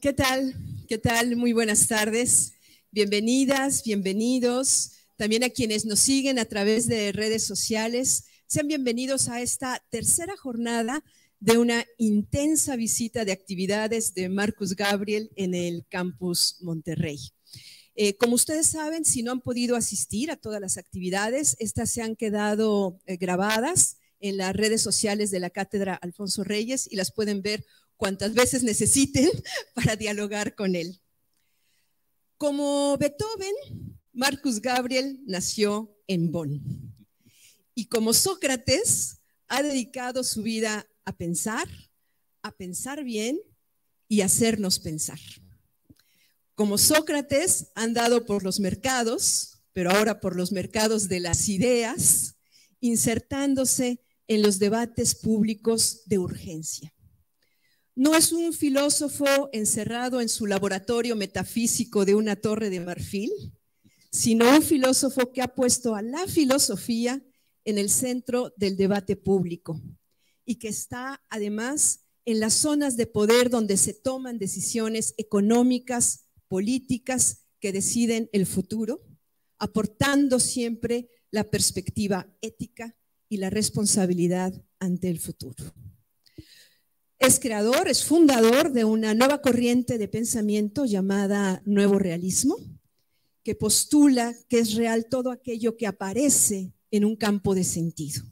¿Qué tal? ¿Qué tal? Muy buenas tardes. Bienvenidas, bienvenidos. También a quienes nos siguen a través de redes sociales. Sean bienvenidos a esta tercera jornada de una intensa visita de actividades de Marcus Gabriel en el campus Monterrey. Eh, como ustedes saben, si no han podido asistir a todas las actividades, estas se han quedado eh, grabadas en las redes sociales de la Cátedra Alfonso Reyes y las pueden ver cuantas veces necesiten para dialogar con él. Como Beethoven, Marcus Gabriel nació en Bonn. Y como Sócrates, ha dedicado su vida a pensar, a pensar bien y hacernos pensar. Como Sócrates, ha andado por los mercados, pero ahora por los mercados de las ideas, insertándose en los debates públicos de urgencia. No es un filósofo encerrado en su laboratorio metafísico de una torre de marfil, sino un filósofo que ha puesto a la filosofía en el centro del debate público y que está además en las zonas de poder donde se toman decisiones económicas, políticas que deciden el futuro, aportando siempre la perspectiva ética y la responsabilidad ante el futuro. Es creador, es fundador de una nueva corriente de pensamiento llamada Nuevo Realismo, que postula que es real todo aquello que aparece en un campo de sentido.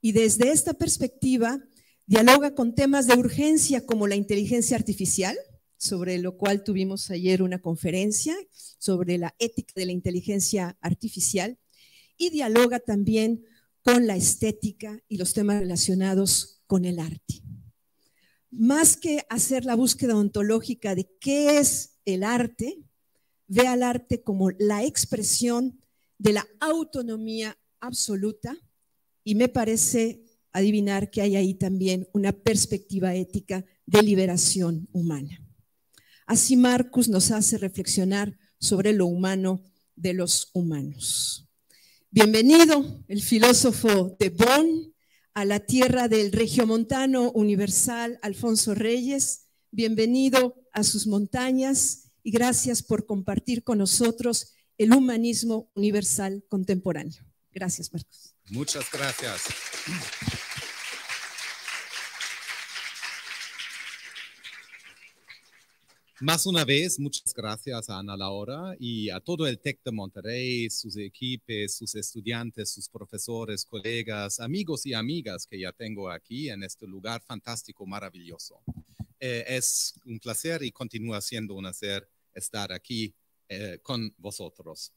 Y desde esta perspectiva, dialoga con temas de urgencia como la inteligencia artificial, sobre lo cual tuvimos ayer una conferencia sobre la ética de la inteligencia artificial y dialoga también con la estética y los temas relacionados con el arte más que hacer la búsqueda ontológica de qué es el arte, ve al arte como la expresión de la autonomía absoluta y me parece adivinar que hay ahí también una perspectiva ética de liberación humana. Así Marcus nos hace reflexionar sobre lo humano de los humanos. Bienvenido el filósofo de Bonn, a la tierra del regiomontano universal Alfonso Reyes. Bienvenido a sus montañas y gracias por compartir con nosotros el humanismo universal contemporáneo. Gracias, Marcos. Muchas gracias. Más una vez, muchas gracias a Ana Laura y a todo el TEC de Monterrey, sus equipos, sus estudiantes, sus profesores, colegas, amigos y amigas que ya tengo aquí en este lugar fantástico, maravilloso. Eh, es un placer y continúa siendo un placer estar aquí eh, con vosotros.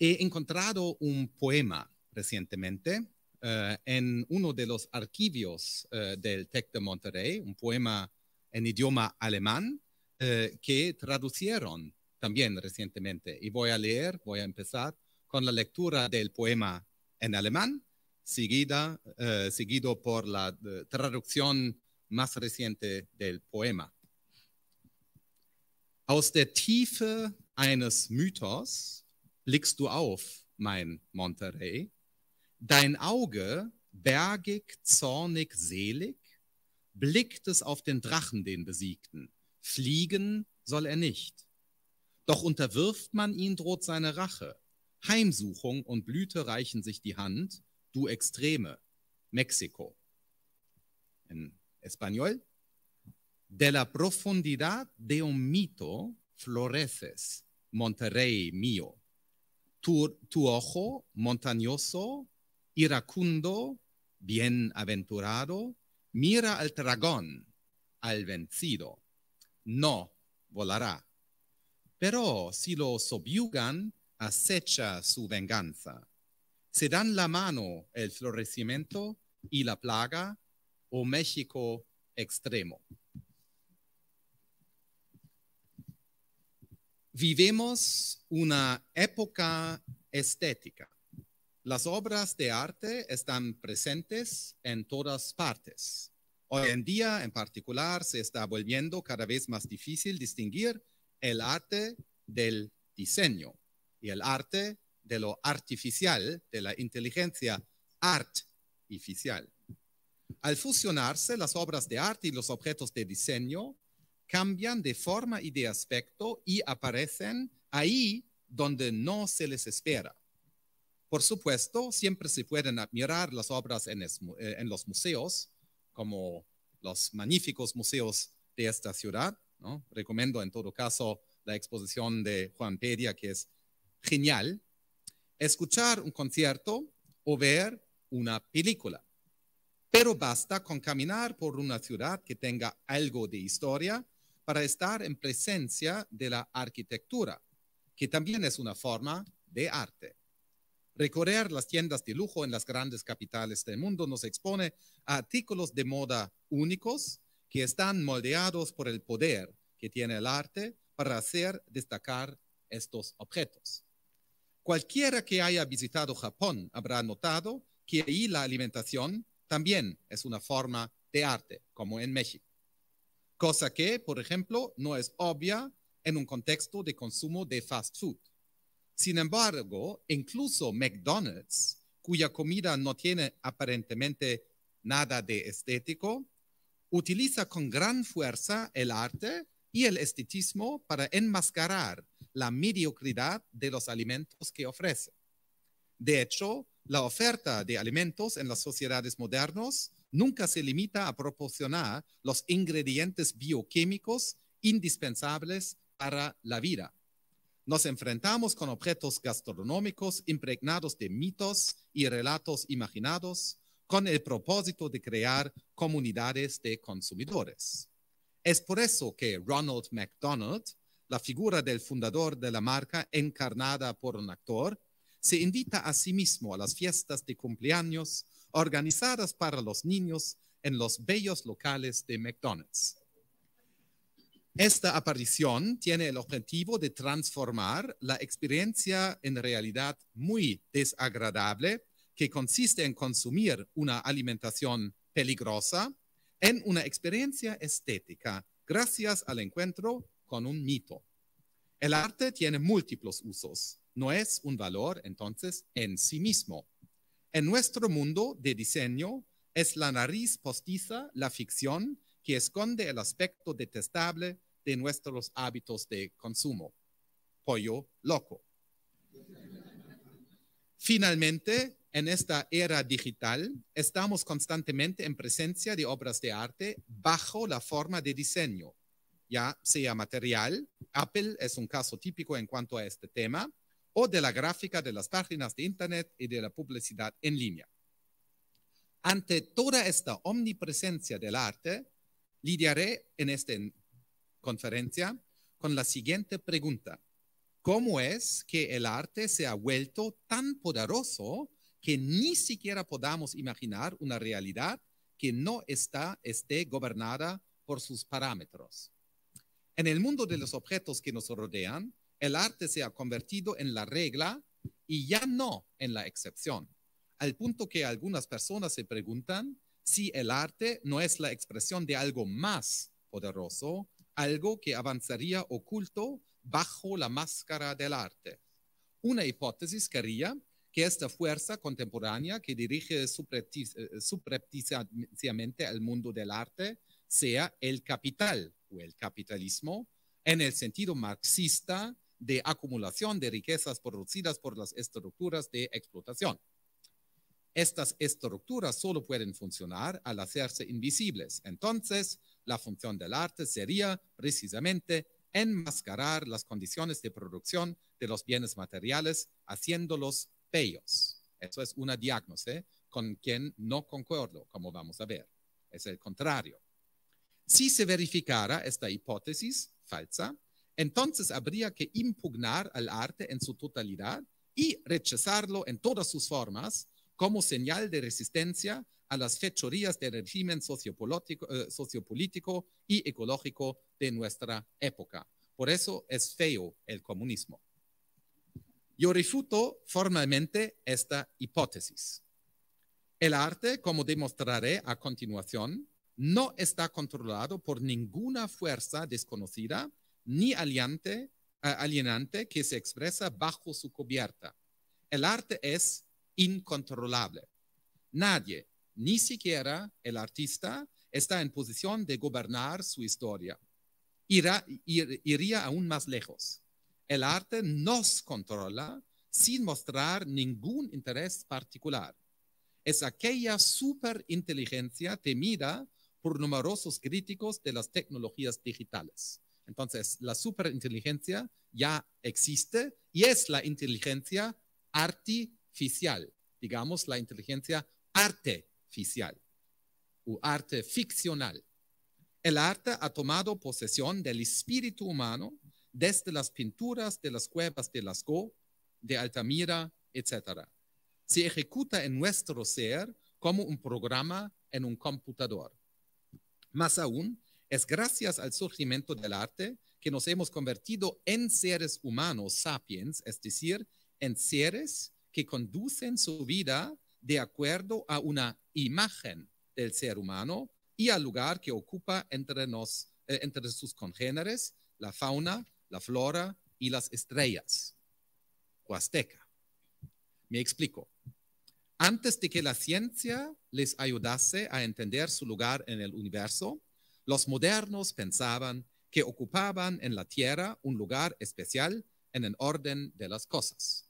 He encontrado un poema recientemente eh, en uno de los archivos del TEC de Monterrey, un poema en idioma alemán Eh, que traducieron también recientemente. Y voy a leer, voy a empezar con la lectura del poema en alemán, seguida, eh, seguido por la eh, traducción más reciente del poema. Aus der Tiefe eines Mythos blickst du auf, mein Monterey. Dein Auge, bergig, zornig, selig, blickt es auf den Drachen, den Besiegten Fliegen soll er nicht. Doch unterwirft man ihn, droht seine Rache. Heimsuchung und Blüte reichen sich die Hand, du Extreme, Mexiko. In Español, de la profundidad de un mito floreces, Monterrey mío. Tu, tu ojo montañoso, iracundo, bienaventurado, mira al dragón, al vencido. no volará. Pero si lo subyugan, acecha su venganza. Se dan la mano el florecimiento y la plaga o México extremo. Vivimos una época estética. Las obras de arte están presentes en todas partes. Hoy en día, en particular, se está volviendo cada vez más difícil distinguir el arte del diseño y el arte de lo artificial, de la inteligencia artificial. Al fusionarse, las obras de arte y los objetos de diseño cambian de forma y de aspecto y aparecen ahí donde no se les espera. Por supuesto, siempre se pueden admirar las obras en, eh, los museos, como los magníficos museos de esta ciudad. Recomiendo en todo caso la exposición de Juan Pedia, que es genial. Escuchar un concierto o ver una película. Pero basta con caminar por una ciudad que tenga algo de historia para estar en presencia de la arquitectura, que también es una forma de arte. Recorrer las tiendas de lujo en las grandes capitales del mundo nos expone a artículos de moda únicos que están moldeados por el poder que tiene el arte para hacer destacar estos objetos. Cualquiera que haya visitado Japón habrá notado que ahí la alimentación también es una forma de arte, como en México. Cosa que, por ejemplo, no es obvia en un contexto de consumo de fast food. Sin embargo, incluso McDonald's, cuya comida no tiene aparentemente nada de estético, utiliza con gran fuerza el arte y el estetismo para enmascarar la mediocridad de los alimentos que ofrece. De hecho, la oferta de alimentos en las sociedades modernas nunca se limita a proporcionar los ingredientes bioquímicos indispensables para la vida nos enfrentamos con objetos gastronómicos impregnados de mitos y relatos imaginados con el propósito de crear comunidades de consumidores. Es por eso que Ronald McDonald, la figura del fundador de la marca encarnada por un actor, se invita a sí mismo a las fiestas de cumpleaños organizadas para los niños en los bellos locales de McDonald's. Esta aparición tiene el objetivo de transformar la experiencia en realidad muy desagradable, que consiste en consumir una alimentación peligrosa, en una experiencia estética, gracias al encuentro con un mito. El arte tiene múltiples usos, no es un valor entonces en sí mismo. En nuestro mundo de diseño es la nariz postiza la ficción que esconde el aspecto detestable de nuestros hábitos de consumo. Pollo loco. Finalmente, en esta era digital, estamos constantemente en presencia de obras de arte bajo la forma de diseño, ya sea material, Apple es un caso típico en cuanto a este tema, o de la gráfica de las páginas de Internet y de la publicidad en línea. Ante toda esta omnipresencia del arte, lidiaré en este conferencia con la siguiente pregunta. ¿Cómo es que el arte se ha vuelto tan poderoso que ni siquiera podamos imaginar una realidad que no está, esté gobernada por sus parámetros? En el mundo de los objetos que nos rodean, el arte se ha convertido en la regla y ya no en la excepción, al punto que algunas personas se preguntan si el arte no es la expresión de algo más poderoso algo que avanzaría oculto bajo la máscara del arte. Una hipótesis quería que esta fuerza contemporánea que dirige subrepticiamente eh, al mundo del arte sea el capital o el capitalismo en el sentido marxista de acumulación de riquezas producidas por las estructuras de explotación. Estas estructuras solo pueden funcionar al hacerse invisibles. Entonces, la función del arte sería precisamente enmascarar las condiciones de producción de los bienes materiales, haciéndolos bellos. Eso es una diagnose con quien no concuerdo, como vamos a ver. Es el contrario. Si se verificara esta hipótesis falsa, entonces habría que impugnar al arte en su totalidad y rechazarlo en todas sus formas como señal de resistencia a las fechorías del régimen sociopolítico, eh, sociopolítico y ecológico de nuestra época. Por eso es feo el comunismo. Yo refuto formalmente esta hipótesis. El arte, como demostraré a continuación, no está controlado por ninguna fuerza desconocida ni aliante, eh, alienante que se expresa bajo su cubierta. El arte es incontrolable. Nadie, ni siquiera el artista, está en posición de gobernar su historia. iría aún más lejos. El arte nos controla sin mostrar ningún interés particular. Es aquella superinteligencia temida por numerosos críticos de las tecnologías digitales. Entonces, la superinteligencia ya existe y es la inteligencia artificial digamos la inteligencia artificial o arte ficcional. El arte ha tomado posesión del espíritu humano desde las pinturas de las cuevas de Lascaux, de Altamira, etc. Se ejecuta en nuestro ser como un programa en un computador. Más aún, es gracias al surgimiento del arte que nos hemos convertido en seres humanos sapiens, es decir, en seres que conducen su vida de acuerdo a una imagen del ser humano y al lugar que ocupa entre, eh, entre sus congéneres la fauna, la flora y las estrellas. Huasteca. Me explico. Antes de que la ciencia les ayudase a entender su lugar en el universo, los modernos pensaban que ocupaban en la Tierra un lugar especial en el orden de las cosas.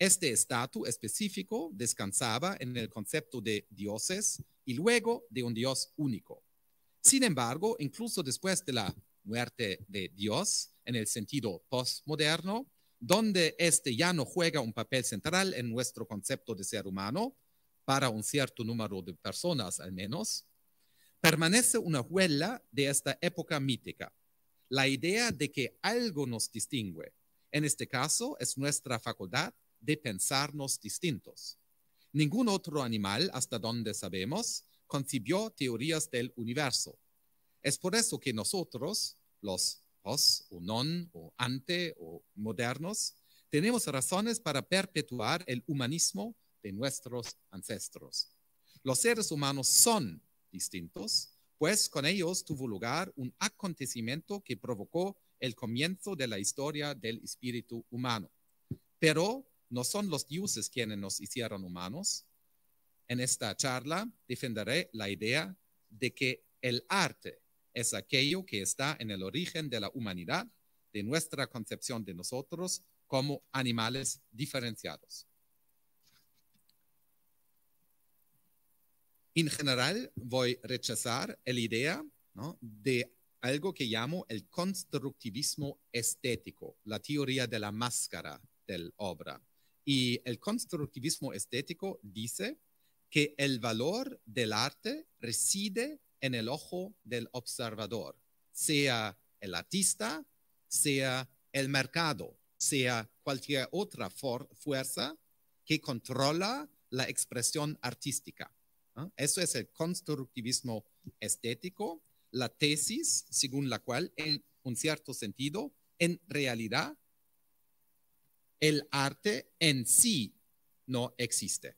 Este estatus específico descansaba en el concepto de dioses y luego de un Dios único. Sin embargo, incluso después de la muerte de Dios, en el sentido postmoderno, donde este ya no juega un papel central en nuestro concepto de ser humano, para un cierto número de personas al menos, permanece una huella de esta época mítica, la idea de que algo nos distingue. En este caso es nuestra facultad de pensarnos distintos. Ningún otro animal, hasta donde sabemos, concibió teorías del universo. Es por eso que nosotros, los os o non o ante o modernos, tenemos razones para perpetuar el humanismo de nuestros ancestros. Los seres humanos son distintos, pues con ellos tuvo lugar un acontecimiento que provocó el comienzo de la historia del espíritu humano. Pero no son los dioses quienes nos hicieron humanos. En esta charla defenderé la idea de que el arte es aquello que está en el origen de la humanidad, de nuestra concepción de nosotros como animales diferenciados. En general, voy a rechazar la idea de algo que llamo el constructivismo estético, la teoría de la máscara del obra. Y el constructivismo estético dice que el valor del arte reside en el ojo del observador, sea el artista, sea el mercado, sea cualquier otra fuerza que controla la expresión artística. Eso es el constructivismo estético, la tesis según la cual, en un cierto sentido, en realidad el arte en sí no existe.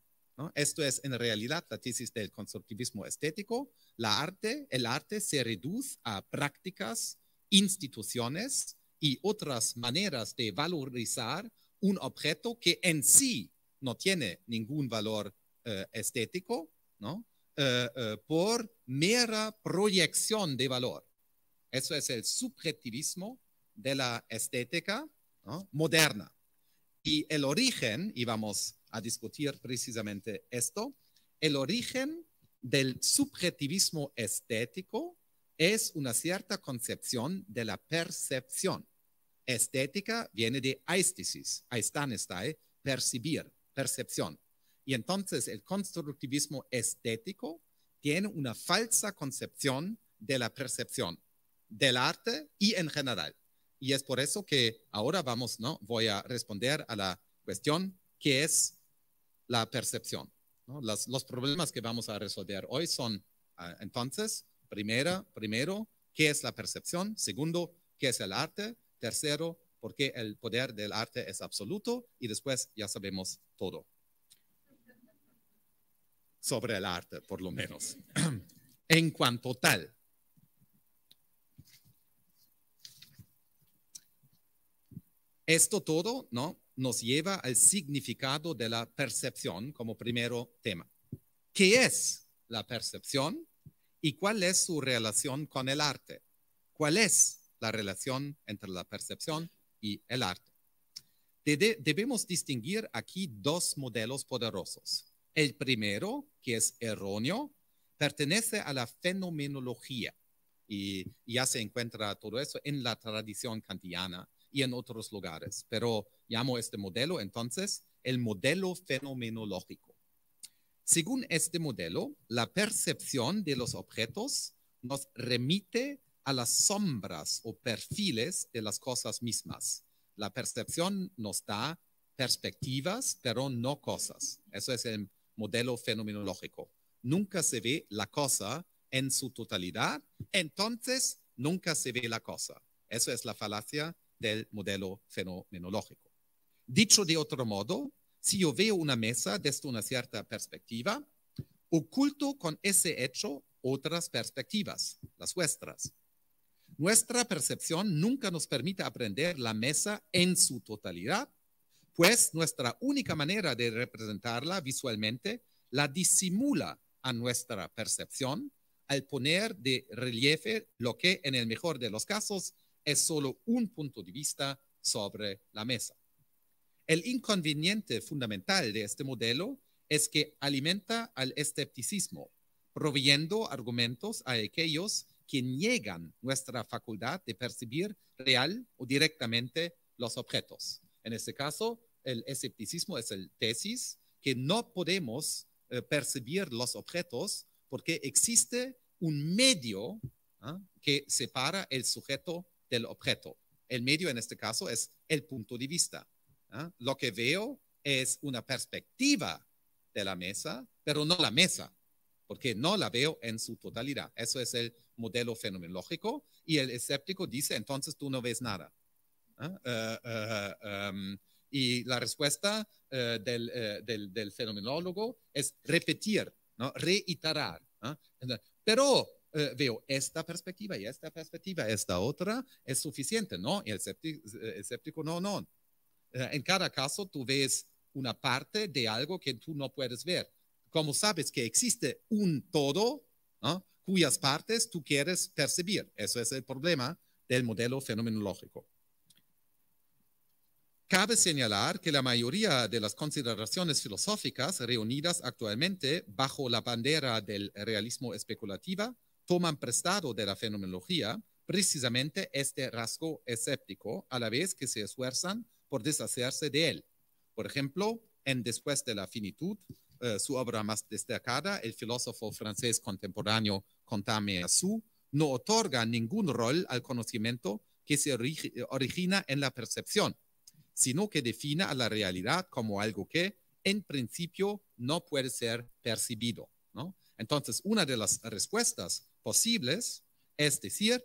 Esto es en realidad la tesis del constructivismo estético. La arte, el arte se reduce a prácticas, instituciones y otras maneras de valorizar un objeto que en sí no tiene ningún valor eh, estético, eh, eh, por mera proyección de valor. Eso es el subjetivismo de la estética moderna. Y el origen, y vamos a discutir precisamente esto, el origen del subjetivismo estético es una cierta concepción de la percepción. Estética viene de aistesis, aistanestai, ¿eh? percibir, percepción. Y entonces el constructivismo estético tiene una falsa concepción de la percepción, del arte y en general. Y es por eso que ahora vamos, ¿no? Voy a responder a la cuestión que es la percepción. los problemas que vamos a resolver hoy son, ah, entonces, primera, primero, ¿qué es la percepción? Segundo, ¿qué es el arte? Tercero, ¿por qué el poder del arte es absoluto? Y después ya sabemos todo sobre el arte, por lo menos. en cuanto tal, Esto todo, ¿no? Nos lleva al significado de la percepción como primero tema. ¿Qué es la percepción y cuál es su relación con el arte? ¿Cuál es la relación entre la percepción y el arte? debemos distinguir aquí dos modelos poderosos. El primero, que es erróneo, pertenece a la fenomenología y ya se encuentra todo eso en la tradición kantiana y en otros lugares. Pero llamo este modelo entonces el modelo fenomenológico. Según este modelo, la percepción de los objetos nos remite a las sombras o perfiles de las cosas mismas. La percepción nos da perspectivas, pero no cosas. Eso es el modelo fenomenológico. Nunca se ve la cosa en su totalidad, entonces nunca se ve la cosa. Eso es la falacia del modelo fenomenológico. Dicho de otro modo, si yo veo una mesa desde una cierta perspectiva, oculto con ese hecho otras perspectivas, las vuestras. Nuestra percepción nunca nos permite aprender la mesa en su totalidad, pues nuestra única manera de representarla visualmente la disimula a nuestra percepción al poner de relieve lo que en el mejor de los casos es solo un punto de vista sobre la mesa. El inconveniente fundamental de este modelo es que alimenta al escepticismo, proveyendo argumentos a aquellos que niegan nuestra facultad de percibir real o directamente los objetos. En este caso, el escepticismo es el tesis que no podemos eh, percibir los objetos porque existe un medio ¿ah? que separa el sujeto del objeto. El medio en este caso es el punto de vista. ¿ah? Lo que veo es una perspectiva de la mesa, pero no la mesa, porque no la veo en su totalidad. Eso es el modelo fenomenológico y el escéptico dice, entonces tú no ves nada. ¿ah? Eh, eh, em, y la respuesta eh, del, del, fenomenólogo es repetir, ¿no? reiterar. ¿ah? Pero eh, veo esta perspectiva y esta perspectiva, esta otra, es suficiente, ¿no? Y el escéptico, eh, no, no. Eh, en cada caso tú ves una parte de algo que tú no puedes ver. Como sabes que existe un todo cuyas partes tú quieres percibir. Eso es el problema del modelo fenomenológico. Cabe señalar que la mayoría de las consideraciones filosóficas reunidas actualmente bajo la bandera del realismo especulativa toman prestado de la fenomenología precisamente este rasgo escéptico a la vez que se esfuerzan por deshacerse de él. Por ejemplo, en Después de la Finitud, eh, su obra más destacada, el filósofo francés contemporáneo Contame Su, no otorga ningún rol al conocimiento que se origina en la percepción, sino que define a la realidad como algo que, en principio, no puede ser percibido. ¿no? Entonces, una de las respuestas posibles, es decir,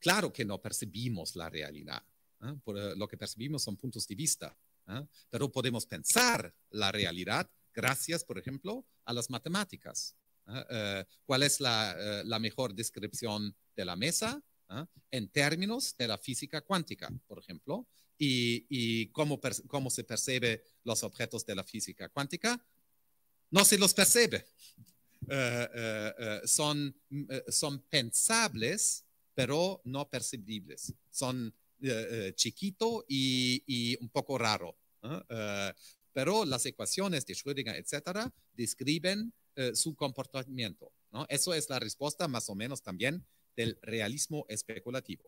claro que no percibimos la realidad. ¿eh? Por, eh, lo que percibimos son puntos de vista, ¿eh? pero podemos pensar la realidad gracias, por ejemplo, a las matemáticas. ¿Cuál es la, mejor descripción de la mesa en términos de la física cuántica, por ejemplo? Y, cómo, cómo se percibe los objetos de la física cuántica, no se los percibe. Eh, eh, eh, son, pensables, pero no percibibles. Son chiquito y, un poco raro. pero las ecuaciones de Schrödinger, etcétera, describen su comportamiento. Eso es la respuesta más o menos también del realismo especulativo.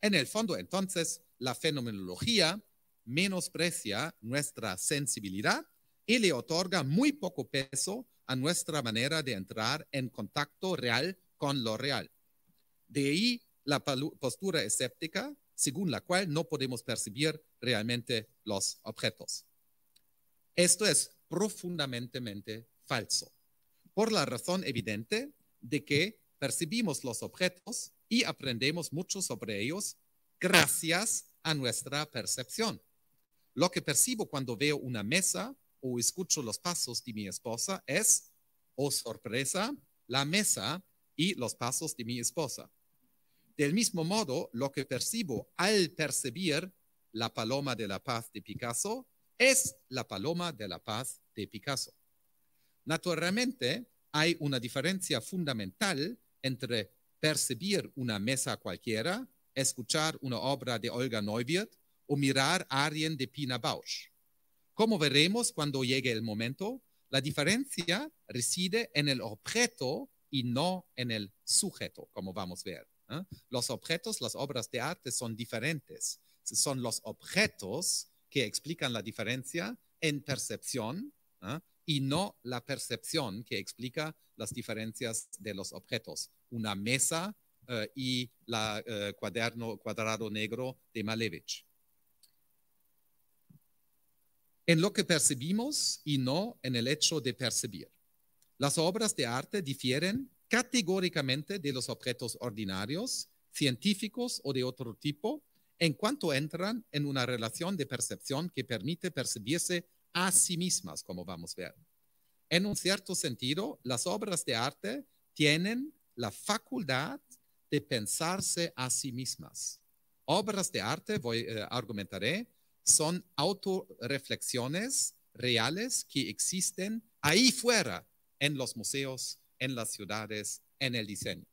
En el fondo, entonces, la fenomenología menosprecia nuestra sensibilidad y le otorga muy poco peso a nuestra manera de entrar en contacto real con lo real. De ahí la postura escéptica, según la cual no podemos percibir realmente los objetos. Esto es profundamente falso, por la razón evidente de que percibimos los objetos y aprendemos mucho sobre ellos gracias a nuestra percepción. Lo que percibo cuando veo una mesa o escucho los pasos de mi esposa es, o oh, sorpresa, la mesa y los pasos de mi esposa. Del mismo modo, lo que percibo al percibir la paloma de la paz de Picasso es la paloma de la paz de Picasso. Naturalmente, hay una diferencia fundamental entre percibir una mesa cualquiera, escuchar una obra de Olga Neuwirth o mirar a alguien de Pina Bausch. Como veremos cuando llegue el momento, la diferencia reside en el objeto y no en el sujeto, como vamos a ver. ¿eh? Los objetos, las obras de arte son diferentes. Son los objetos que explican la diferencia en percepción ¿eh? y no la percepción que explica las diferencias de los objetos. Una mesa eh, y el cuaderno cuadrado negro de Malevich en lo que percibimos y no en el hecho de percibir. Las obras de arte difieren categóricamente de los objetos ordinarios, científicos o de otro tipo, en cuanto entran en una relación de percepción que permite percibirse a sí mismas, como vamos a ver. En un cierto sentido, las obras de arte tienen la facultad de pensarse a sí mismas. Obras de arte, voy, eh, argumentaré, son autorreflexiones reales que existen ahí fuera, en los museos, en las ciudades, en el diseño.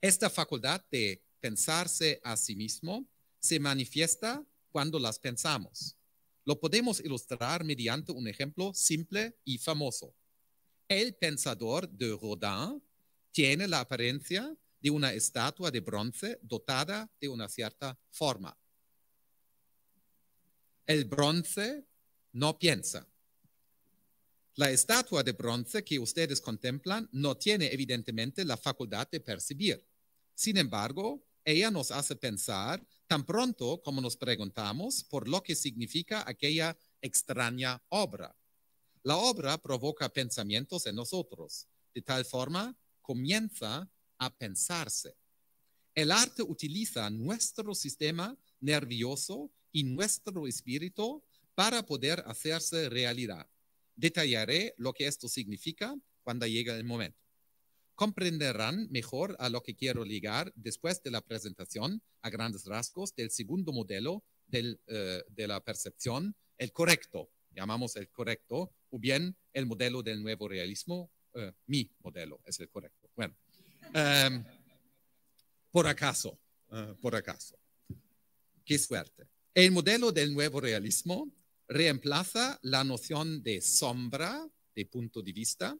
Esta facultad de pensarse a sí mismo se manifiesta cuando las pensamos. Lo podemos ilustrar mediante un ejemplo simple y famoso. El pensador de Rodin tiene la apariencia de una estatua de bronce dotada de una cierta forma. El bronce no piensa. La estatua de bronce que ustedes contemplan no tiene evidentemente la facultad de percibir. Sin embargo, ella nos hace pensar tan pronto como nos preguntamos por lo que significa aquella extraña obra. La obra provoca pensamientos en nosotros, de tal forma comienza a pensarse. El arte utiliza nuestro sistema nervioso y nuestro espíritu para poder hacerse realidad. Detallaré lo que esto significa cuando llegue el momento. Comprenderán mejor a lo que quiero ligar después de la presentación a grandes rasgos del segundo modelo eh, de la percepción, el correcto, llamamos el correcto, o bien el modelo del nuevo realismo, eh, mi modelo es el correcto. Bueno, em, por acaso, eh, por acaso. Qué suerte. El modelo del nuevo realismo reemplaza la noción de sombra, de punto de vista,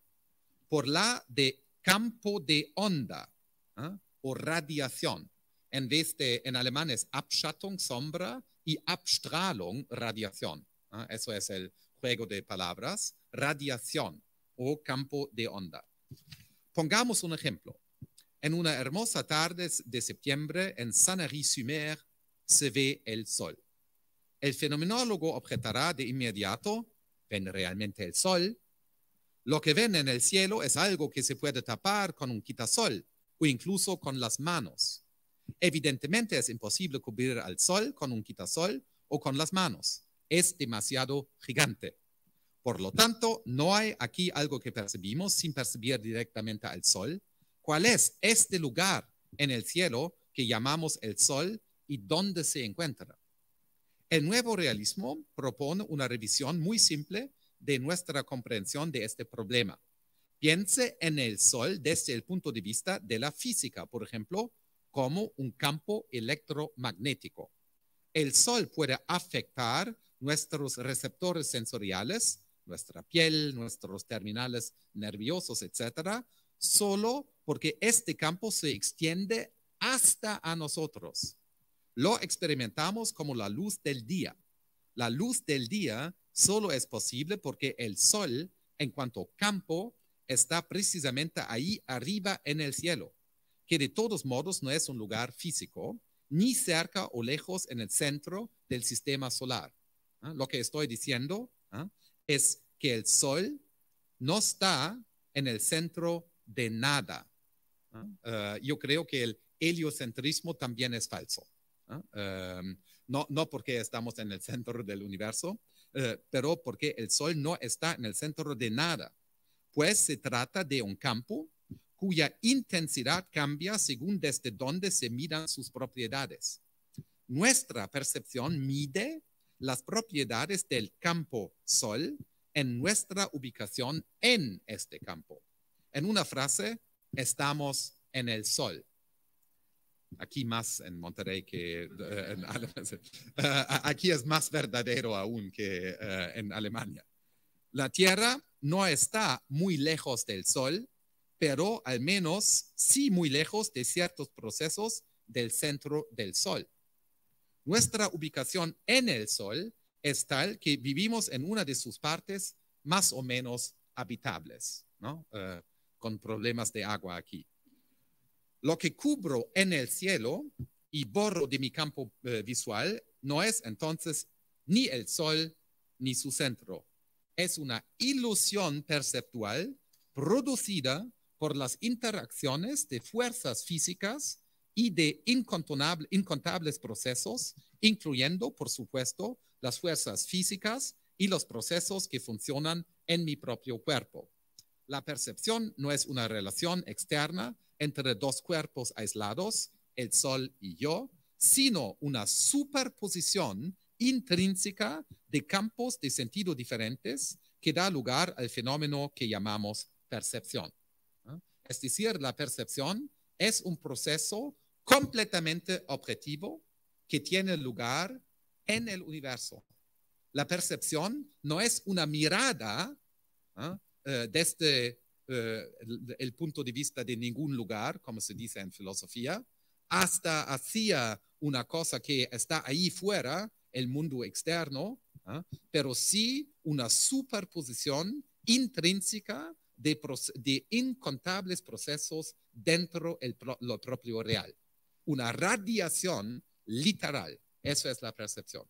por la de campo de onda ¿ah? o radiación. En vez en alemán es Abschattung, sombra, y Abstrahlung, radiación. ¿ah? Eso es el juego de palabras, radiación o campo de onda. Pongamos un ejemplo. En una hermosa tarde de septiembre en sanary sur se ve el sol el fenomenólogo objetará de inmediato, ¿ven realmente el sol? Lo que ven en el cielo es algo que se puede tapar con un quitasol o incluso con las manos. Evidentemente es imposible cubrir al sol con un quitasol o con las manos. Es demasiado gigante. Por lo tanto, no hay aquí algo que percibimos sin percibir directamente al sol. ¿Cuál es este lugar en el cielo que llamamos el sol y dónde se encuentra? El nuevo realismo propone una revisión muy simple de nuestra comprensión de este problema. Piense en el Sol desde el punto de vista de la física, por ejemplo, como un campo electromagnético. El Sol puede afectar nuestros receptores sensoriales, nuestra piel, nuestros terminales nerviosos, etcétera, solo porque este campo se extiende hasta a nosotros. Lo experimentamos como la luz del día. La luz del día solo es posible porque el sol, en cuanto campo, está precisamente ahí arriba en el cielo, que de todos modos no es un lugar físico, ni cerca o lejos en el centro del sistema solar. ¿ah? Lo que estoy diciendo ¿ah? es que el sol no está en el centro de nada. ¿ah? Eh, yo creo que el heliocentrismo también es falso. Em, no, no porque estamos en el centro del universo, eh, pero porque el Sol no está en el centro de nada, pues se trata de un campo cuya intensidad cambia según desde dónde se midan sus propiedades. Nuestra percepción mide las propiedades del campo Sol en nuestra ubicación en este campo. En una frase, estamos en el Sol aquí más en Monterrey que eh, en Alemania. Eh, aquí es más verdadero aún que eh, en Alemania. La Tierra no está muy lejos del Sol, pero al menos sí muy lejos de ciertos procesos del centro del Sol. Nuestra ubicación en el Sol es tal que vivimos en una de sus partes más o menos habitables, ¿no? con problemas de agua aquí. Lo que cubro en el cielo y borro de mi campo eh, visual no es entonces ni el sol ni su centro. Es una ilusión perceptual producida por las interacciones de fuerzas físicas y de incontables procesos, incluyendo, por supuesto, las fuerzas físicas y los procesos que funcionan en mi propio cuerpo. La percepción no es una relación externa entre dos cuerpos aislados, el Sol y yo, sino una superposición intrínseca de campos de sentido diferentes que da lugar al fenómeno que llamamos percepción. Es decir, la percepción es un proceso completamente objetivo que tiene lugar en el universo. La percepción no es una mirada ¿ah? desde eh, este, eh, el, punto de vista de ningún lugar, como se dice en filosofía, hasta hacia una cosa que está ahí fuera, el mundo externo, ¿ah? pero sí una superposición intrínseca de, incontables procesos dentro del propio real. Una radiación literal. Eso es la percepción.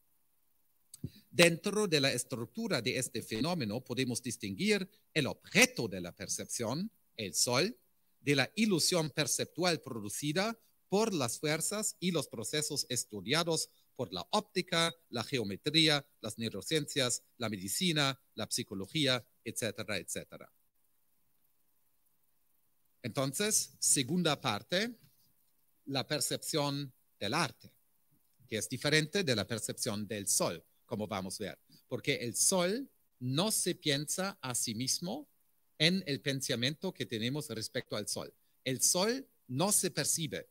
Dentro de la estructura de este fenómeno podemos distinguir el objeto de la percepción, el sol, de la ilusión perceptual producida por las fuerzas y los procesos estudiados por la óptica, la geometría, las neurociencias, la medicina, la psicología, etcétera, etcétera. Entonces, segunda parte, la percepción del arte, que es diferente de la percepción del sol como vamos a ver, porque el sol no se piensa a sí mismo en el pensamiento que tenemos respecto al sol. El sol no se percibe.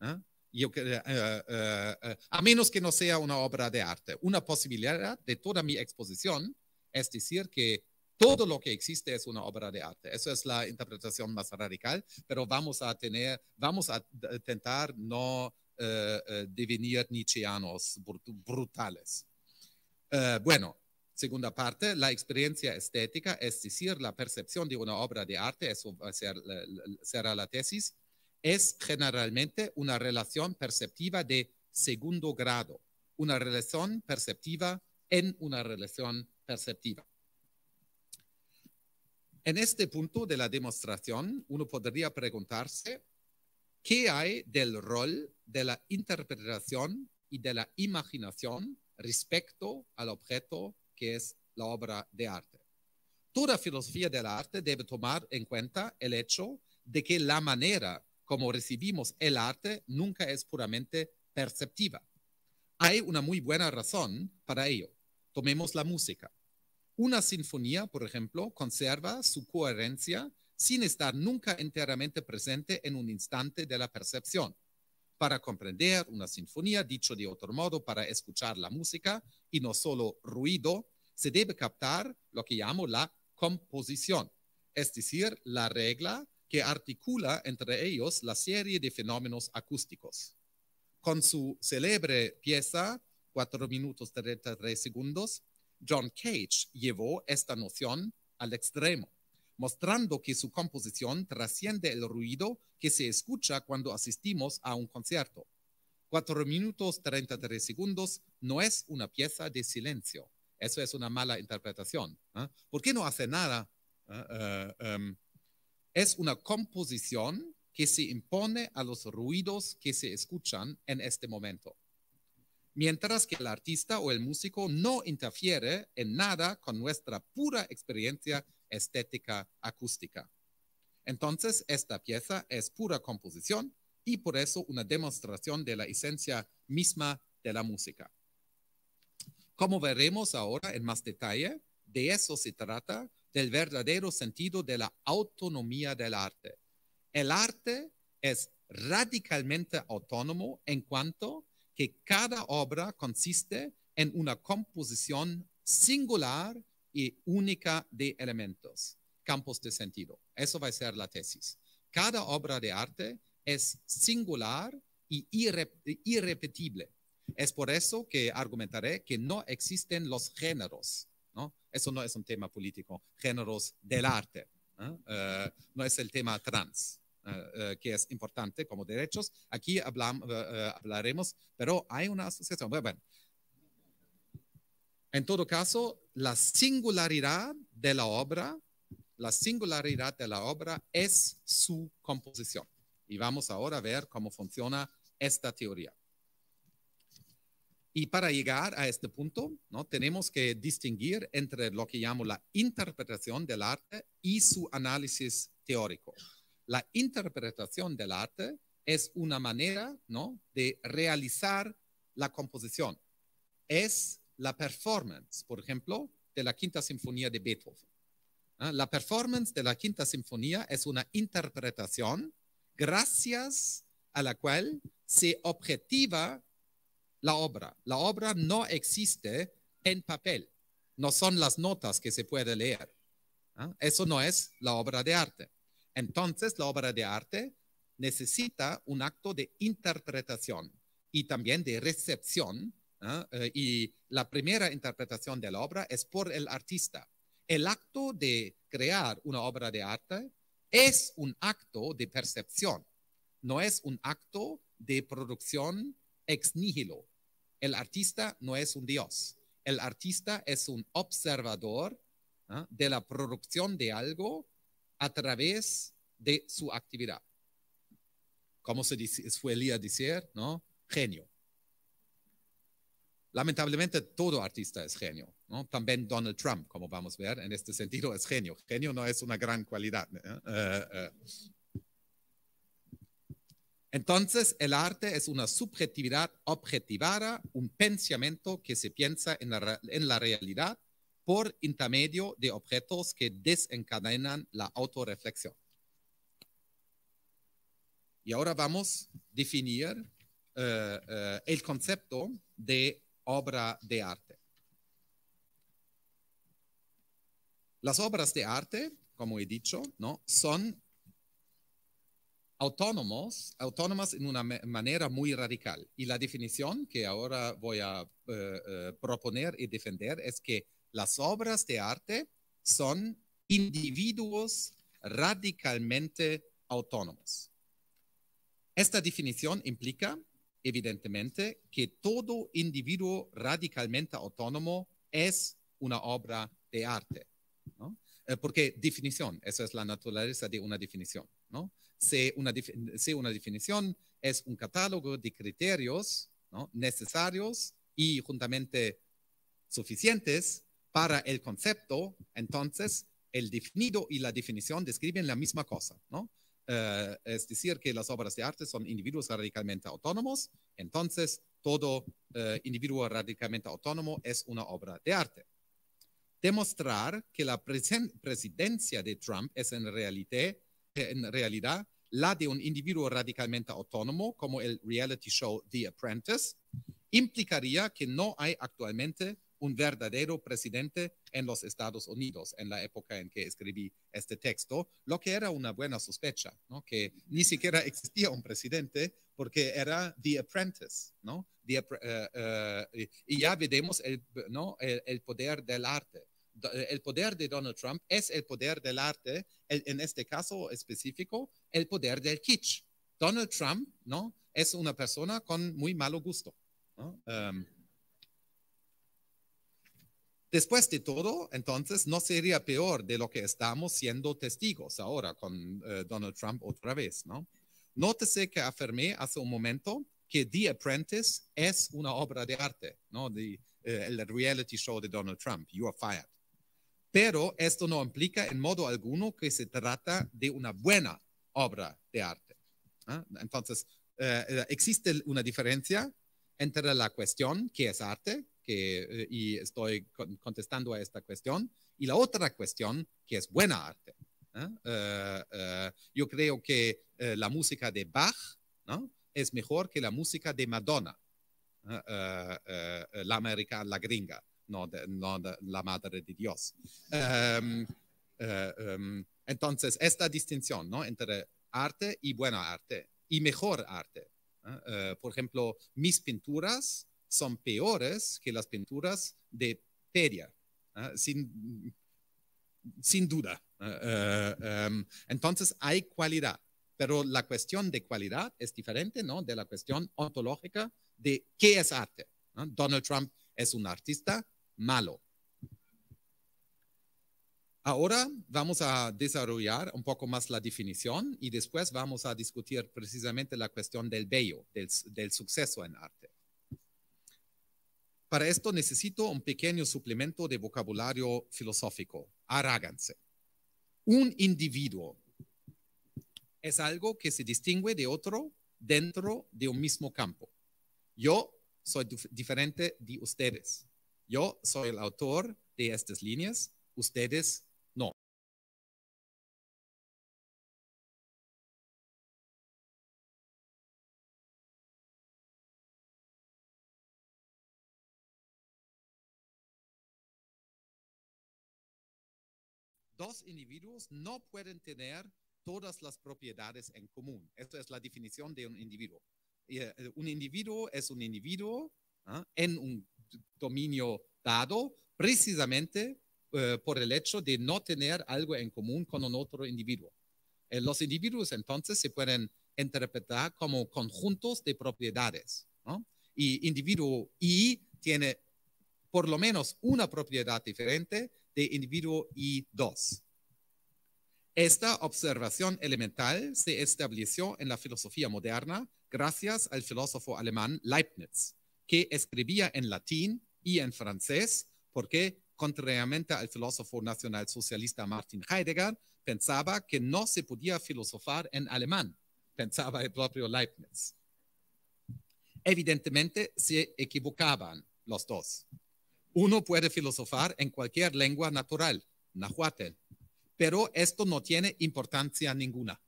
¿ah? Eh, eh, eh, a menos que no sea una obra de arte. Una posibilidad de toda mi exposición es decir que todo lo que existe es una obra de arte. Eso es la interpretación más radical, pero vamos a tener, vamos a intentar no devenir nietzscheanos brutales. Eh, bueno, segunda parte, la experiencia estética, es decir, la percepción de una obra de arte, eso será la tesis, es generalmente una relación perceptiva de segundo grado, una relación perceptiva en una relación perceptiva. En este punto de la demostración, uno podría preguntarse qué hay del rol de la interpretación y de la imaginación respecto al objeto que es la obra de arte. Toda filosofía del arte debe tomar en cuenta el hecho de que la manera como recibimos el arte nunca es puramente perceptiva. Hay una muy buena razón para ello. Tomemos la música. Una sinfonía, por ejemplo, conserva su coherencia sin estar nunca enteramente presente en un instante de la percepción para comprender una sinfonía, dicho de otro modo, para escuchar la música y no solo ruido, se debe captar lo que llamo la composición, es decir, la regla que articula entre ellos la serie de fenómenos acústicos. Con su célebre pieza, 4 minutos 33 segundos, John Cage llevó esta noción al extremo mostrando que su composición trasciende el ruido que se escucha cuando asistimos a un concierto. 4 minutos 33 segundos no es una pieza de silencio. Eso es una mala interpretación. ¿ah? ¿Por qué no hace nada? ¿Ah? Eh, em, es una composición que se impone a los ruidos que se escuchan en este momento. Mientras que el artista o el músico no interfiere en nada con nuestra pura experiencia estética acústica. Entonces, esta pieza es pura composición y por eso una demostración de la esencia misma de la música. Como veremos ahora en más detalle, de eso se trata, del verdadero sentido de la autonomía del arte. El arte es radicalmente autónomo en cuanto que cada obra consiste en una composición singular y única de elementos, campos de sentido. Eso va a ser la tesis. Cada obra de arte es singular y irrepetible. Es por eso que argumentaré que no existen los géneros. ¿no? Eso no es un tema político, géneros del arte. ¿no? Eh, es el tema trans. Eh, eh, que es importante como derechos. Aquí hablaremos, pero hay una asociación. bueno. En todo caso, la singularidad de la obra, la singularidad de la obra es su composición. Y vamos ahora a ver cómo funciona esta teoría. Y para llegar a este punto, ¿no? tenemos que distinguir entre lo que llamo la interpretación del arte y su análisis teórico. La interpretación del arte es una manera ¿no? de realizar la composición. Es la performance, por ejemplo, de la Quinta Sinfonía de Beethoven. Ah, la performance de la Quinta Sinfonía es una interpretación gracias a la cual se objetiva la obra. La obra no existe en papel, no son las notas que se puede leer. Ah, eso no es la obra de arte. Entonces, la obra de arte necesita un acto de interpretación y también de recepción eh, y la primera interpretación de la obra es por el artista. El acto de crear una obra de arte es un acto de percepción, no es un acto de producción ex nihilo. El artista no es un dios, el artista es un observador de la producción de algo a través de su actividad. Como se dice, a decir, ¿no? Genio. Lamentablemente todo artista es genio, ¿no? También Donald Trump, como vamos a ver, en este sentido es genio. Genio no es una gran cualidad. ¿eh? Eh, eh. Entonces, el arte es una subjetividad objetivada, un pensamiento que se piensa en la, realidad por intermedio de objetos que desencadenan la autorreflexión. Y ahora vamos a definir el concepto de obra de arte. Las obras de arte, como he dicho, ¿no? son autónomos, autónomas en una manera muy radical. Y la definición que ahora voy a eh, eh, proponer y defender es que las obras de arte son individuos radicalmente autónomos. Esta definición implica evidentemente, que todo individuo radicalmente autónomo es una obra de arte. ¿no? Eh, porque definición, eso es la naturaleza de una definición. ¿no? Si, una, una definición es un catálogo de criterios ¿no? necesarios y juntamente suficientes para el concepto, entonces el definido y la definición describen la misma cosa. ¿no? Eh, es decir, que las obras de arte son individuos radicalmente autónomos, entonces todo eh, individuo radicalmente autónomo es una obra de arte. Demostrar que la presidencia de Trump es en realidad, en realidad la de un individuo radicalmente autónomo, como el reality show The Apprentice, implicaría que no hay actualmente un verdadero presidente en los Estados Unidos en la época en que escribí este texto, lo que era una buena sospecha, ¿no? que ni siquiera existía un presidente porque era The Apprentice, ¿no? Eh, eh, y ya vemos el, ¿no? el, poder del arte el poder de Donald Trump es el poder del arte, en este caso específico, el poder del kitsch. Donald Trump, ¿no? Es una persona con muy malo gusto. Um, Después de todo, entonces, no sería peor de lo que estamos siendo testigos ahora con eh, Donald Trump otra vez, ¿no? Nótese que afirmé hace un momento que The Apprentice es una obra de arte, ¿no? Eh, el reality show de Donald Trump, You Are Fired. Pero esto no implica en modo alguno que se trata de una buena obra de arte. ¿ah? Entonces, eh, existe una diferencia entre la cuestión que es arte eh, y estoy contestando a esta cuestión. Y la otra cuestión, que es buena arte. Eh, eh, yo creo que la música de Bach es mejor que la música de Madonna, la americana, la gringa, no, la madre de Dios. Em, em, entonces, esta distinción entre arte y buena arte y mejor arte. por ejemplo, mis pinturas son peores que las pinturas de Peria, ¿ah? sin, duda. ¿ah? Eh, em, entonces hay cualidad, pero la cuestión de cualidad es diferente ¿no? de la cuestión ontológica de qué es arte. Donald Trump es un artista malo. Ahora vamos a desarrollar un poco más la definición y después vamos a discutir precisamente la cuestión del bello, del suceso en arte. Para esto necesito un pequeño suplemento de vocabulario filosófico. Aráganse. Un individuo es algo que se distingue de otro dentro de un mismo campo. Yo soy diferente de ustedes. Yo soy el autor de estas líneas, ustedes no. los individuos no pueden tener todas las propiedades en común. Esto es la definición de un individuo. Eh, un individuo es un individuo ¿ah? en un dominio dado precisamente eh, por el hecho de no tener algo en común con otro individuo. Eh, los individuos entonces se pueden interpretar como conjuntos de propiedades. Y individuo I tiene por lo menos una propiedad diferente de individuo y dos. Esta observación elemental se estableció en la filosofía moderna gracias al filósofo alemán Leibniz, que escribía en latín y en francés porque, contrariamente al filósofo nacionalsocialista Martin Heidegger, pensaba que no se podía filosofar en alemán, pensaba el propio Leibniz. Evidentemente se equivocaban los dos. Uno puede filosofar en cualquier lengua natural, nahuatl, pero esto no tiene importancia ninguna.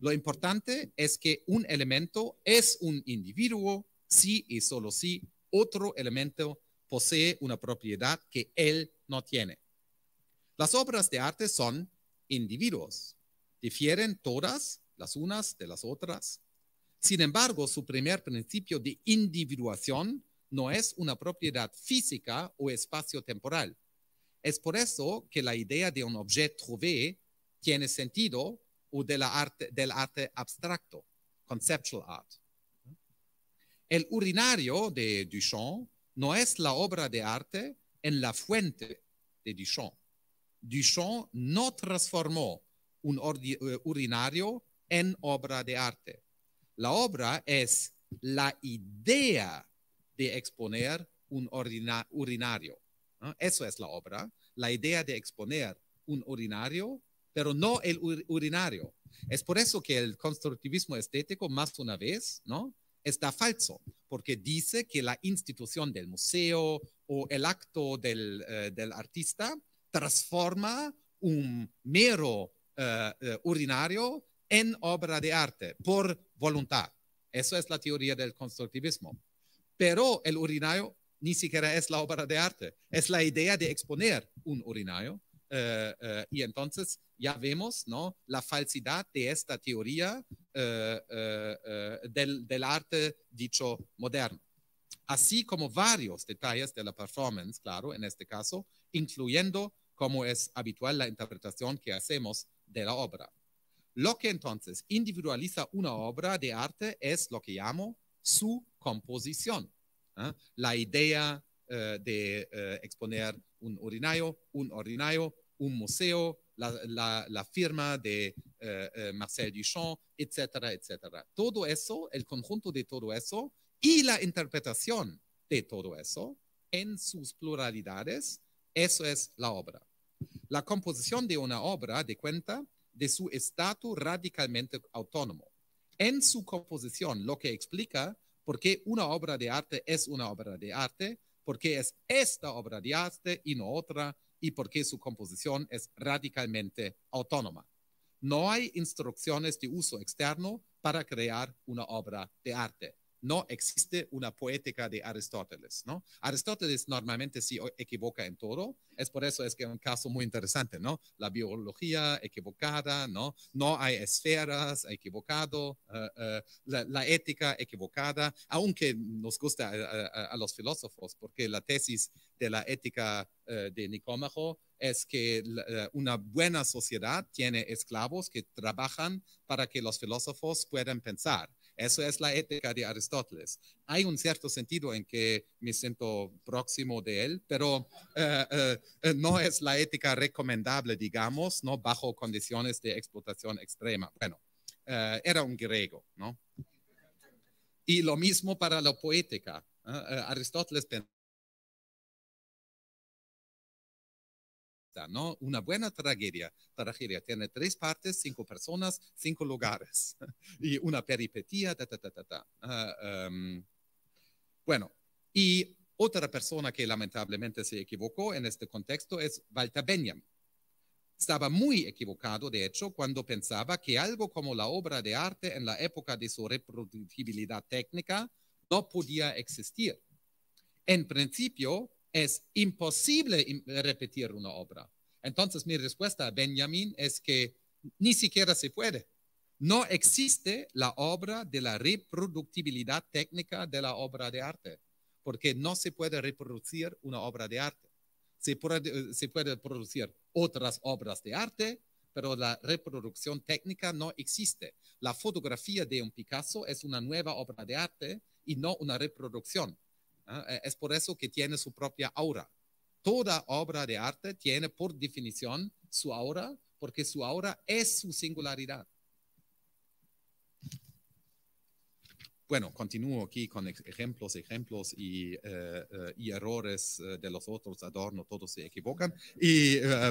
Lo importante es que un elemento es un individuo si y solo si otro elemento posee una propiedad que él no tiene. Las obras de arte son individuos, difieren todas las unas de las otras. Sin embargo, su primer principio de individuación no es una propiedad física o espacio-temporal. Es por eso que la idea de un objeto trouvé tiene sentido o de la del arte abstracto, conceptual art. El urinario de Duchamp no es la obra de arte en la fuente de Duchamp. Duchamp no transformó un eh, urinario en obra de arte. La obra es la idea de exponer un urinario. Eso es la obra, la idea de exponer un urinario, pero no el urinario. Es por eso que el constructivismo estético, más una vez, ¿no? está falso, porque dice que la institución del museo o el acto del, eh, del artista transforma un mero urinario eh, eh, en obra de arte por voluntad. Eso es la teoría del constructivismo pero el urinario ni siquiera es la obra de arte, es la idea de exponer un urinario. Eh, eh, y entonces ya vemos ¿no? la falsidad de esta teoría eh, del, del, arte dicho moderno. Así como varios detalles de la performance, claro, en este caso, incluyendo, como es habitual, la interpretación que hacemos de la obra. Lo que entonces individualiza una obra de arte es lo que llamo su composición. ¿ah? La idea eh, de eh, exponer un urinario, un ordinario, un museo, la, la firma de eh, Marcel Duchamp, etcétera, etcétera. Todo eso, el conjunto de todo eso y la interpretación de todo eso en sus pluralidades, eso es la obra. La composición de una obra de cuenta de su estatus radicalmente autónomo. En su composición, lo que explica porque una obra de arte es una obra de arte, porque es esta obra de arte y no otra, y porque su composición es radicalmente autónoma. No hay instrucciones de uso externo para crear una obra de arte no existe una poética de Aristóteles, ¿no? Aristóteles normalmente se equivoca en todo, es por eso es que es un caso muy interesante, ¿no? La biología equivocada, ¿no? No hay esferas, equivocado, eh, eh, la, ética equivocada, aunque nos gusta eh, a, los filósofos, porque la tesis de la ética de Nicómaco es que una buena sociedad tiene esclavos que trabajan para que los filósofos puedan pensar eso es la ética de Aristóteles. Hay un cierto sentido en que me siento próximo de él, pero eh, eh, eh, no es la ética recomendable, digamos, ¿no? bajo condiciones de explotación extrema. Bueno, era un griego, ¿no? Y lo mismo para la poética. Aristóteles pensó. Una buena tragedia. Tragedia tiene tres partes, cinco personas, cinco lugares y una peripetía, ah, em, bueno, y otra persona que lamentablemente se equivocó en este contexto es Walter Benjamin. Estaba muy equivocado, de hecho, cuando pensaba que algo como la obra de arte en la época de su reproducibilidad técnica no podía existir. En principio, es imposible repetir una obra. Entonces mi respuesta a Benjamín es que ni siquiera se puede. No existe la obra de la reproductibilidad técnica de la obra de arte, porque no se puede reproducir una obra de arte. Se puede, se puede producir otras obras de arte, pero la reproducción técnica no existe. La fotografía de un Picasso es una nueva obra de arte y no una reproducción. ¿ah? E, es por eso que tiene su propia aura. Toda obra de arte tiene por definición su aura, porque su aura es su singularidad. Bueno, continúo aquí con ejemplos, ejemplos y, eh, eh, errores eh, de los otros, adorno, todos se equivocan,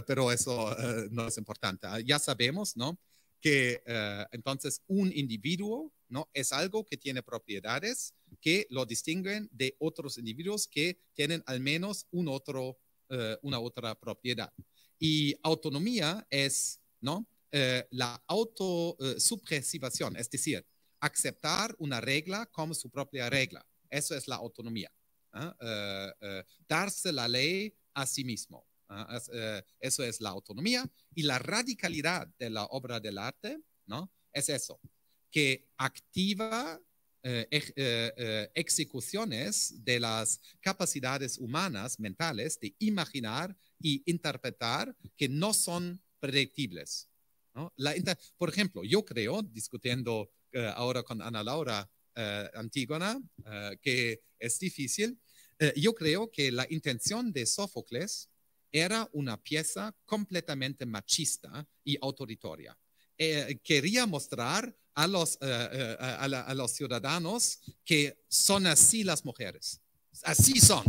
pero eso no es importante. Ah, ya sabemos, ¿no? que eh, entonces un individuo no es algo que tiene propiedades que lo distinguen de otros individuos que tienen al menos un otro, eh, una otra propiedad. Y autonomía es ¿no? Eh, la la autosupresivación, es decir, aceptar una regla como su propia regla. Eso es la autonomía. darse la ley a sí mismo. Ah, eh, eso es la autonomía y la radicalidad de la obra del arte, ¿no? Es eso, que activa eh, eh, ejecuciones de las capacidades humanas, mentales, de imaginar y interpretar que no son predictibles. por ejemplo, yo creo, discutiendo ahora con Ana Laura Antígona, que es difícil, yo creo que la intención de Sófocles era una pieza completamente machista y autoritaria. Eh, quería mostrar eh, eh, a los, ciudadanos que son así las mujeres. Así son.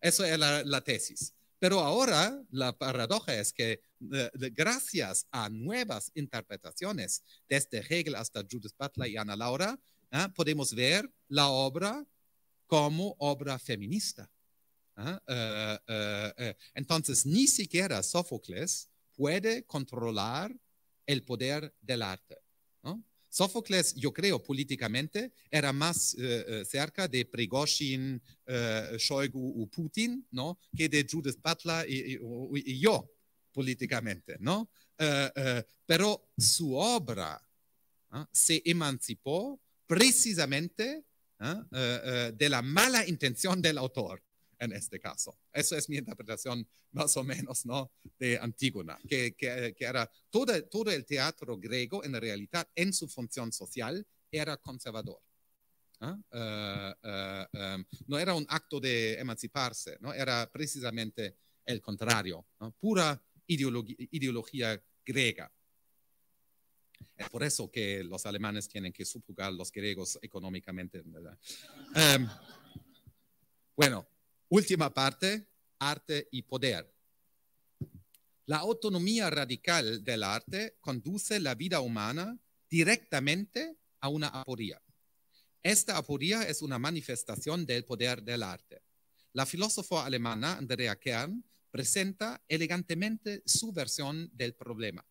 Eso es la, tesis. Pero ahora la paradoja es que gracias a nuevas interpretaciones, desde Hegel hasta Judith Butler y Ana Laura, podemos ver la obra como obra feminista. Eh, eh, eh. Entonces, ni siquiera Sófocles puede controlar el poder del arte. ¿no? Sófocles, yo creo, políticamente era más cerca de Prigozhin, Shoigu o Putin, ¿no? Que de Judith Butler y, yo, políticamente, ¿no? pero su obra ¿ah? se emancipó precisamente ¿ah? de la mala intención del autor, en este caso. Eso es mi interpretación más o menos ¿no? de Antígona, que, que, era todo, todo el teatro griego en realidad en su función social era conservador. ¿ah? Eh, eh, em, no era un acto de emanciparse, ¿no? era precisamente el contrario, pura ideología griega. Es por eso que los alemanes tienen que subjugar a los griegos económicamente. Em, bueno, Última parte, arte y poder. La autonomía radical del arte conduce la vida humana directamente a una aporía. Esta aporía es una manifestación del poder del arte. La filósofa alemana Andrea Kern presenta elegantemente su versión del problema.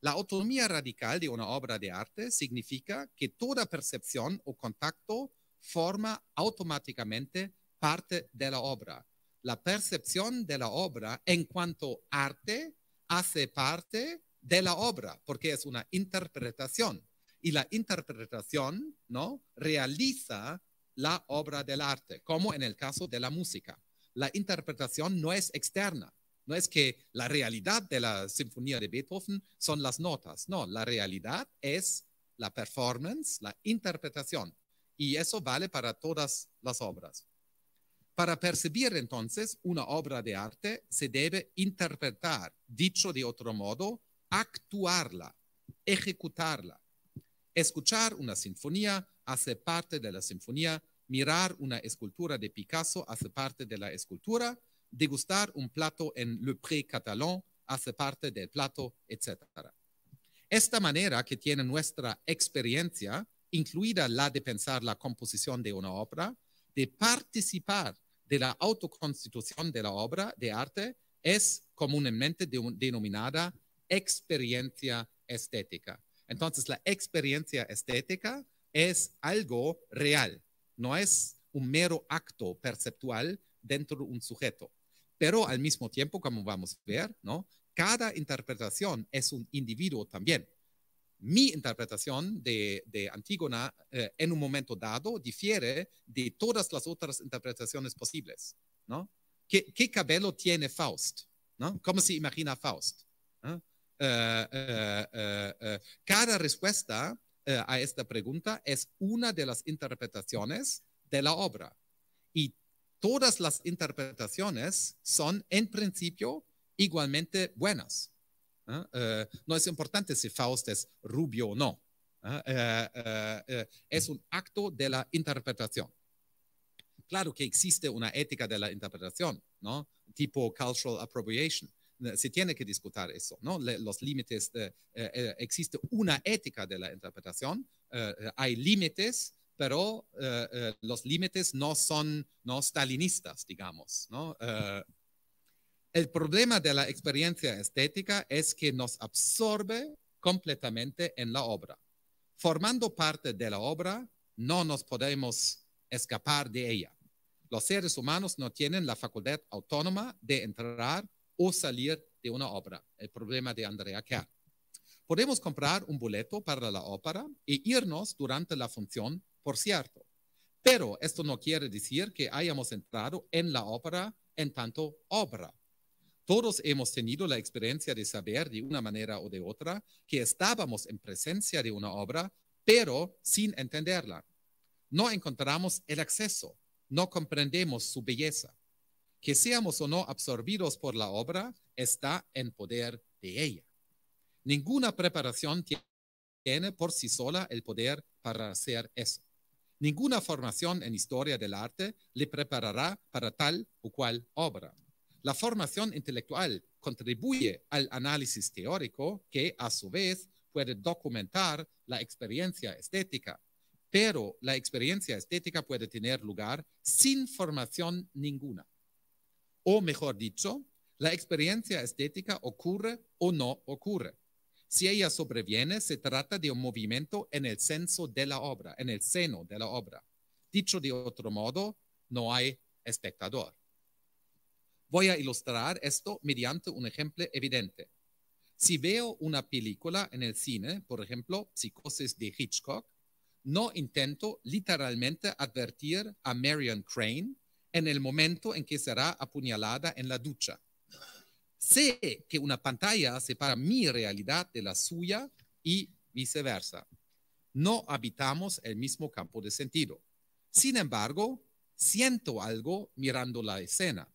La autonomía radical de una obra de arte significa que toda percepción o contacto forma automáticamente parte de la obra. La percepción de la obra en cuanto arte hace parte de la obra, porque es una interpretación. Y la interpretación, ¿no? Realiza la obra del arte, como en el caso de la música. La interpretación no es externa, no es que la realidad de la sinfonía de Beethoven son las notas, no, la realidad es la performance, la interpretación. Y eso vale para todas las obras. Para percibir entonces una obra de arte se debe interpretar, dicho de otro modo, actuarla, ejecutarla. Escuchar una sinfonía hace parte de la sinfonía, mirar una escultura de Picasso hace parte de la escultura, degustar un plato en Le Pré Catalan hace parte del plato, etc. Esta manera que tiene nuestra experiencia, incluida la de pensar la composición de una obra, de participar de la autoconstitución de la obra de arte es comúnmente denominada experiencia estética. Entonces, la experiencia estética es algo real, no es un mero acto perceptual dentro de un sujeto. Pero al mismo tiempo, como vamos a ver, ¿no? cada interpretación es un individuo también mi interpretación de, Antígona eh, en un momento dado difiere de todas las otras interpretaciones posibles, ¿no? ¿Qué, cabello tiene Faust? ¿Cómo se imagina Faust? Eh, eh, cada respuesta a esta pregunta es una de las interpretaciones de la obra. Y todas las interpretaciones son en principio igualmente buenas. ¿ah? Eh, no es importante si Faust es rubio o no. ¿ah? Eh, eh, es un acto de la interpretación. Claro que existe una ética de la interpretación, ¿no? Tipo cultural appropriation. Se tiene que discutir eso, ¿no? los límites, existe una ética de la interpretación, hay límites, pero los límites no son no stalinistas, digamos, ¿no? El problema de la experiencia estética es que nos absorbe completamente en la obra. Formando parte de la obra, no nos podemos escapar de ella. Los seres humanos no tienen la facultad autónoma de entrar o salir de una obra. El problema de Andrea K. Podemos comprar un boleto para la ópera e irnos durante la función, por cierto. Pero esto no quiere decir que hayamos entrado en la ópera en tanto obra todos hemos tenido la experiencia de saber de una manera o de otra que estábamos en presencia de una obra, pero sin entenderla. No encontramos el acceso, no comprendemos su belleza. Que seamos o no absorbidos por la obra está en poder de ella. Ninguna preparación tiene por sí sola el poder para hacer eso. Ninguna formación en historia del arte le preparará para tal o cual obra. La formación intelectual contribuye al análisis teórico que a su vez puede documentar la experiencia estética, pero la experiencia estética puede tener lugar sin formación ninguna. O mejor dicho, la experiencia estética ocurre o no ocurre. Si ella sobreviene, se trata de un movimiento en el senso de la obra, en el seno de la obra. Dicho de otro modo, no hay espectador. Voy a ilustrar esto mediante un ejemplo evidente. Si veo una película en el cine, por ejemplo, Psicosis de Hitchcock, no intento literalmente advertir a Marion Crane en el momento en que será apuñalada en la ducha. Sé que una pantalla separa mi realidad de la suya y viceversa. No habitamos el mismo campo de sentido. Sin embargo, siento algo mirando la escena.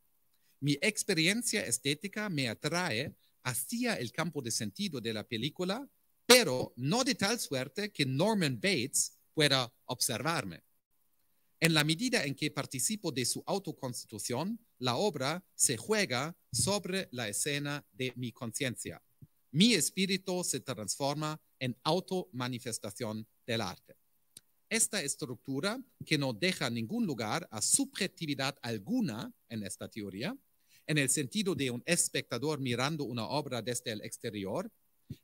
Mi experiencia estética me atrae hacia el campo de sentido de la película, pero no de tal suerte que Norman Bates pueda observarme. En la medida en que participo de su autoconstitución, la obra se juega sobre la escena de mi conciencia. Mi espíritu se transforma en automanifestación del arte. Esta estructura, que no deja ningún lugar a subjetividad alguna en esta teoría, en el sentido de un espectador mirando una obra desde el exterior,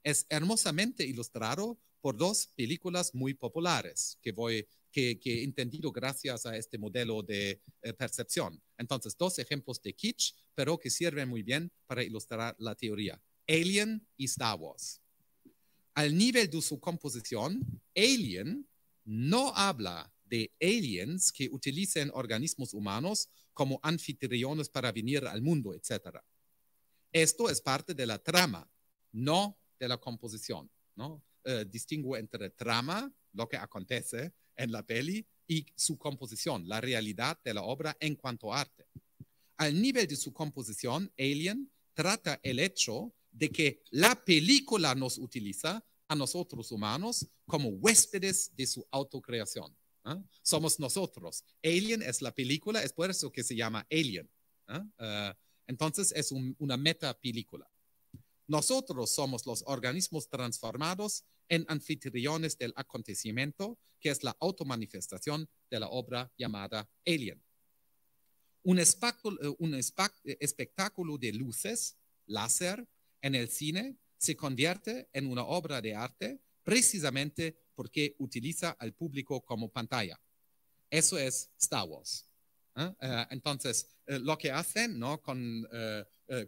es hermosamente ilustrado por dos películas muy populares que voy que, he entendido gracias a este modelo de eh, percepción. Entonces, dos ejemplos de kitsch, pero que sirven muy bien para ilustrar la teoría. Alien y Star Wars. Al nivel de su composición, Alien no habla de aliens que utilicen organismos humanos como anfitriones para venir al mundo, etc. Esto es parte de la trama, no de la composición. ¿no? Eh, distingo entre trama, lo que acontece en la peli, y su composición, la realidad de la obra en cuanto a arte. Al nivel de su composición, Alien trata el hecho de que la película nos utiliza a nosotros humanos como huéspedes de su autocreación. ¿Ah? Somos nosotros. Alien es la película, es por eso que se llama Alien. ¿ah? Eh, entonces es una meta Nosotros somos los organismos transformados en anfitriones del acontecimiento, que es la automanifestación de la obra llamada Alien. Un, espectáculo, eh, un eh, espectáculo de luces, láser, en el cine se convierte en una obra de arte precisamente porque utiliza al público como pantalla. Eso es Star Wars. ¿eh? Eh, entonces, eh, lo que hacen ¿no? con,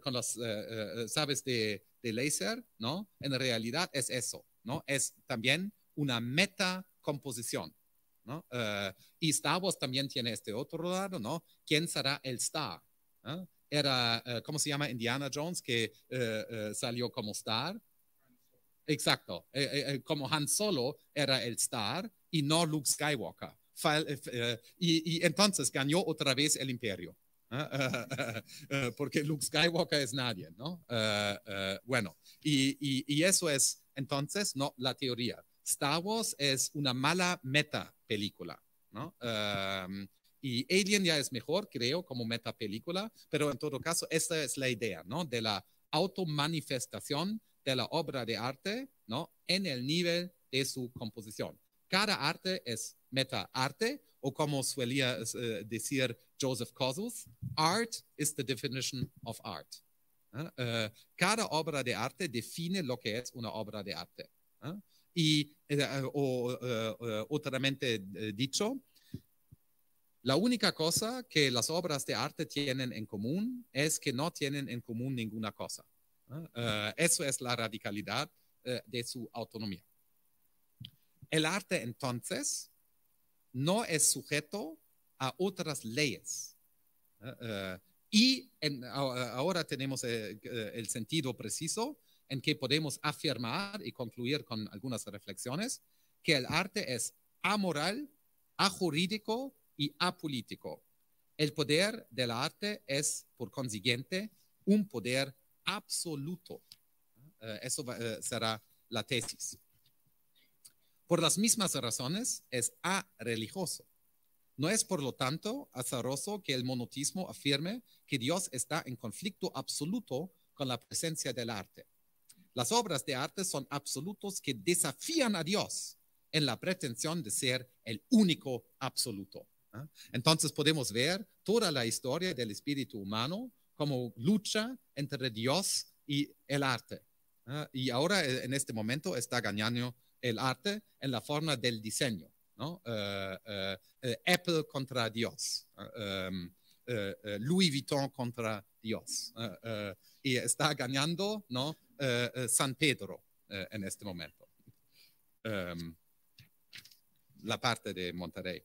con los sabes de, laser, ¿no? en realidad es eso, ¿no? es también una metacomposición. ¿no? y Star Wars también tiene este otro lado, ¿no? ¿Quién será el star? Era, ¿cómo se llama? Indiana Jones, que salió como star, Exacto. Eh, eh, eh, como Han Solo era el star y no Luke Skywalker. y, entonces ganó otra vez el imperio. Ah, porque Luke Skywalker es nadie, ¿no? bueno, y, eso es entonces no la teoría. Star Wars es una mala meta película, ¿no? Em, y Alien ya es mejor, creo, como meta película, pero en todo caso, esta es la idea, ¿no? De la auto automanifestación de la obra de arte, ¿no? En el nivel de su composición. Cada arte es meta-arte, o como solía eh, decir Joseph Kosuth, art is the definition of art. Eh, cada obra de arte define lo que es una obra de arte. Y, eh, o, otramente dicho, la única cosa que las obras de arte tienen en común es que no tienen en común ninguna cosa. Eh, eso es la radicalidad eh, de su autonomía. El arte entonces no es sujeto a otras leyes. Eh, y ahora tenemos el sentido preciso en que podemos afirmar y concluir con algunas reflexiones que el arte es amoral, ajurídico y apolítico. El poder del arte es, por consiguiente, un poder absoluto. Eh, eso eh, será la tesis. Por las mismas razones es a-religioso. No es, por lo tanto, azaroso que el monotismo afirme que Dios está en conflicto absoluto con la presencia del arte. Las obras de arte son absolutos que desafían a Dios en la pretensión de ser el único absoluto. ¿eh? Entonces podemos ver toda la historia del espíritu humano como lucha entre Dios y el arte. Y ahora, eh, en este momento, está ganando el arte en la forma del diseño. Eh, eh, Apple contra Dios, em, Louis Vuitton contra Dios. y está ganando ¿no? San Pedro en este momento. Em, la parte de Monterrey.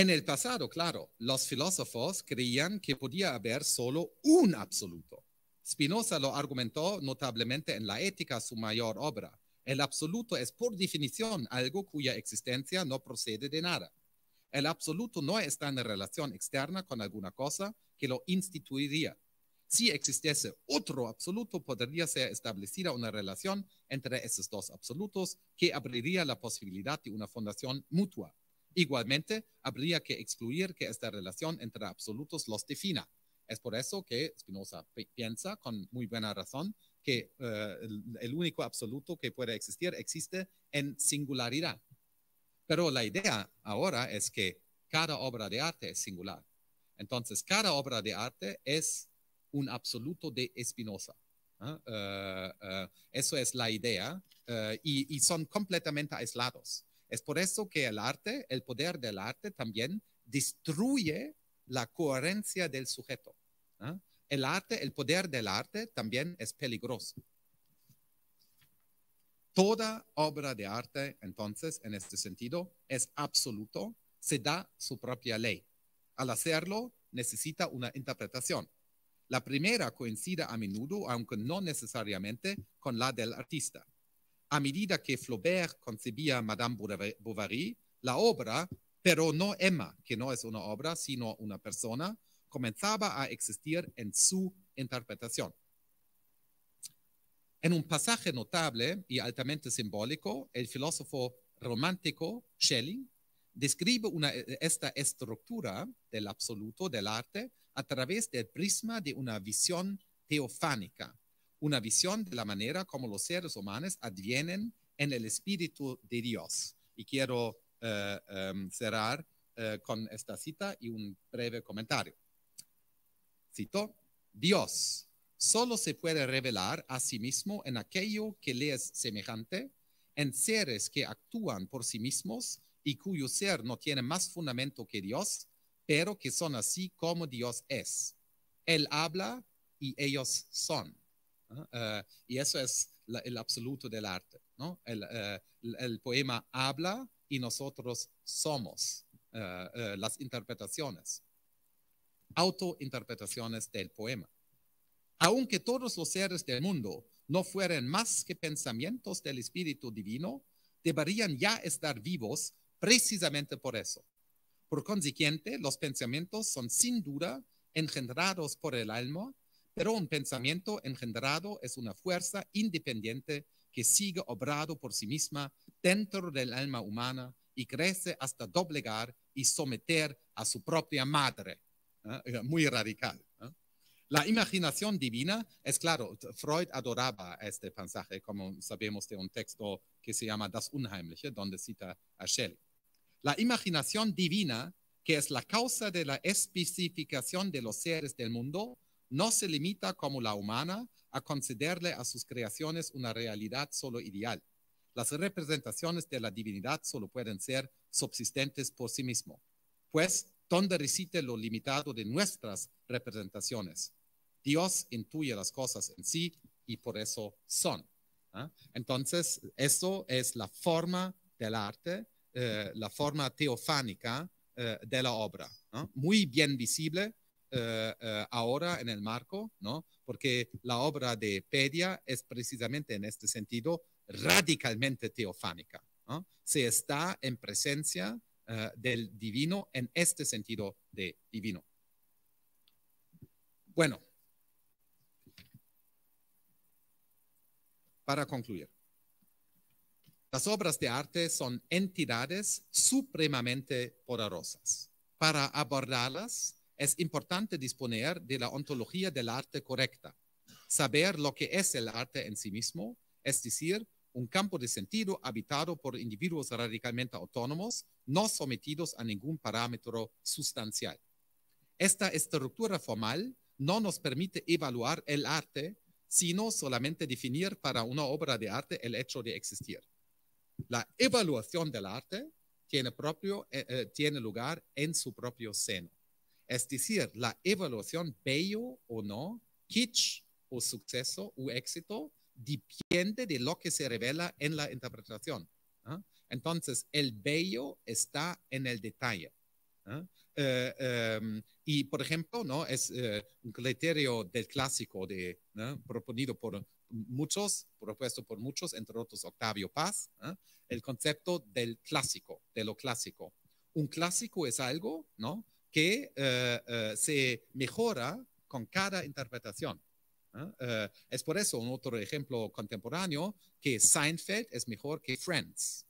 En el pasado, claro, los filósofos creían que podía haber solo un absoluto. Spinoza lo argumentó notablemente en la ética, su mayor obra. El absoluto es por definición algo cuya existencia no procede de nada. El absoluto no está en relación externa con alguna cosa que lo instituiría. Si existiese otro absoluto, podría ser establecida una relación entre esos dos absolutos que abriría la posibilidad de una fundación mutua. Igualmente, habría que excluir que esta relación entre absolutos los defina. Es por eso que Spinoza piensa con muy buena razón que eh, el, único absoluto que puede existir existe en singularidad. Pero la idea ahora es que cada obra de arte es singular. Entonces, cada obra de arte es un absoluto de Spinoza. Eh, eh, eso es la idea y son completamente aislados. Es por eso que el arte, el poder del arte también destruye la coherencia del sujeto. ¿ah? El arte, el poder del arte también es peligroso. Toda obra de arte, entonces, en este sentido, es absoluto, se da su propia ley. Al hacerlo, necesita una interpretación. La primera coincide a menudo, aunque no necesariamente, con la del artista a medida que Flaubert concebía Madame Bovary, la obra, pero no Emma, que no es una obra, sino una persona, comenzaba a existir en su interpretación. En un pasaje notable y altamente simbólico, el filósofo romántico Schelling describe esta estructura del absoluto del arte a través del prisma de una visión teofánica, una visión de la manera como los seres humanos advienen en el Espíritu de Dios. Y quiero eh, em, cerrar eh, con esta cita y un breve comentario. Cito, Dios solo se puede revelar a sí mismo en aquello que le es semejante, en seres que actúan por sí mismos y cuyo ser no tiene más fundamento que Dios, pero que son así como Dios es. Él habla y ellos son. Eh, y eso es el absoluto del arte. ¿no? El, eh, poema habla y nosotros somos eh, las interpretaciones, autointerpretaciones del poema. Aunque todos los seres del mundo no fueran más que pensamientos del Espíritu Divino, deberían ya estar vivos precisamente por eso. Por consiguiente, los pensamientos son sin duda engendrados por el alma pero un pensamiento engendrado es una fuerza independiente que sigue obrado por sí misma dentro del alma humana y crece hasta doblegar y someter a su propia madre. ¿eh? Eh, muy radical. ¿eh? La imaginación divina es claro, Freud adoraba este pasaje, como sabemos de un texto que se llama Das Unheimliche, donde cita a Shelley. La imaginación divina, que es la causa de la especificación de los seres del mundo, no se limita como la humana a concederle a sus creaciones una realidad solo ideal. Las representaciones de la divinidad solo pueden ser subsistentes por sí mismo, pues donde reside lo limitado de nuestras representaciones. Dios intuye las cosas en sí y por eso son. ¿ah? Entonces, eso es la forma del arte, eh, la forma teofánica eh, de la obra, muy bien visible eh, eh, ahora en el marco, ¿no? Porque la obra de Pedia es precisamente en este sentido radicalmente teofánica. Se está en presencia eh, del divino en este sentido de divino. Bueno, para concluir. Las obras de arte son entidades supremamente poderosas. Para abordarlas es importante disponer de la ontología del arte correcta, saber lo que es el arte en sí mismo, es decir, un campo de sentido habitado por individuos radicalmente autónomos, no sometidos a ningún parámetro sustancial. Esta estructura formal no nos permite evaluar el arte, sino solamente definir para una obra de arte el hecho de existir. La evaluación del arte tiene, propio, eh, eh, tiene lugar en su propio seno. Es decir, la evaluación bello o no, kitsch o suceso o éxito, depende de lo que se revela en la interpretación. ¿ah? Entonces, el bello está en el detalle. ¿ah? Eh, em, y, por ejemplo, ¿no? es eh, un criterio del clásico de, proponido por muchos, propuesto por muchos, entre otros Octavio Paz, ¿ah? el concepto del clásico, de lo clásico. Un clásico es algo ¿no? que eh, eh, se mejora con cada interpretación. Eh, es por eso un otro ejemplo contemporáneo que Seinfeld es mejor que Friends.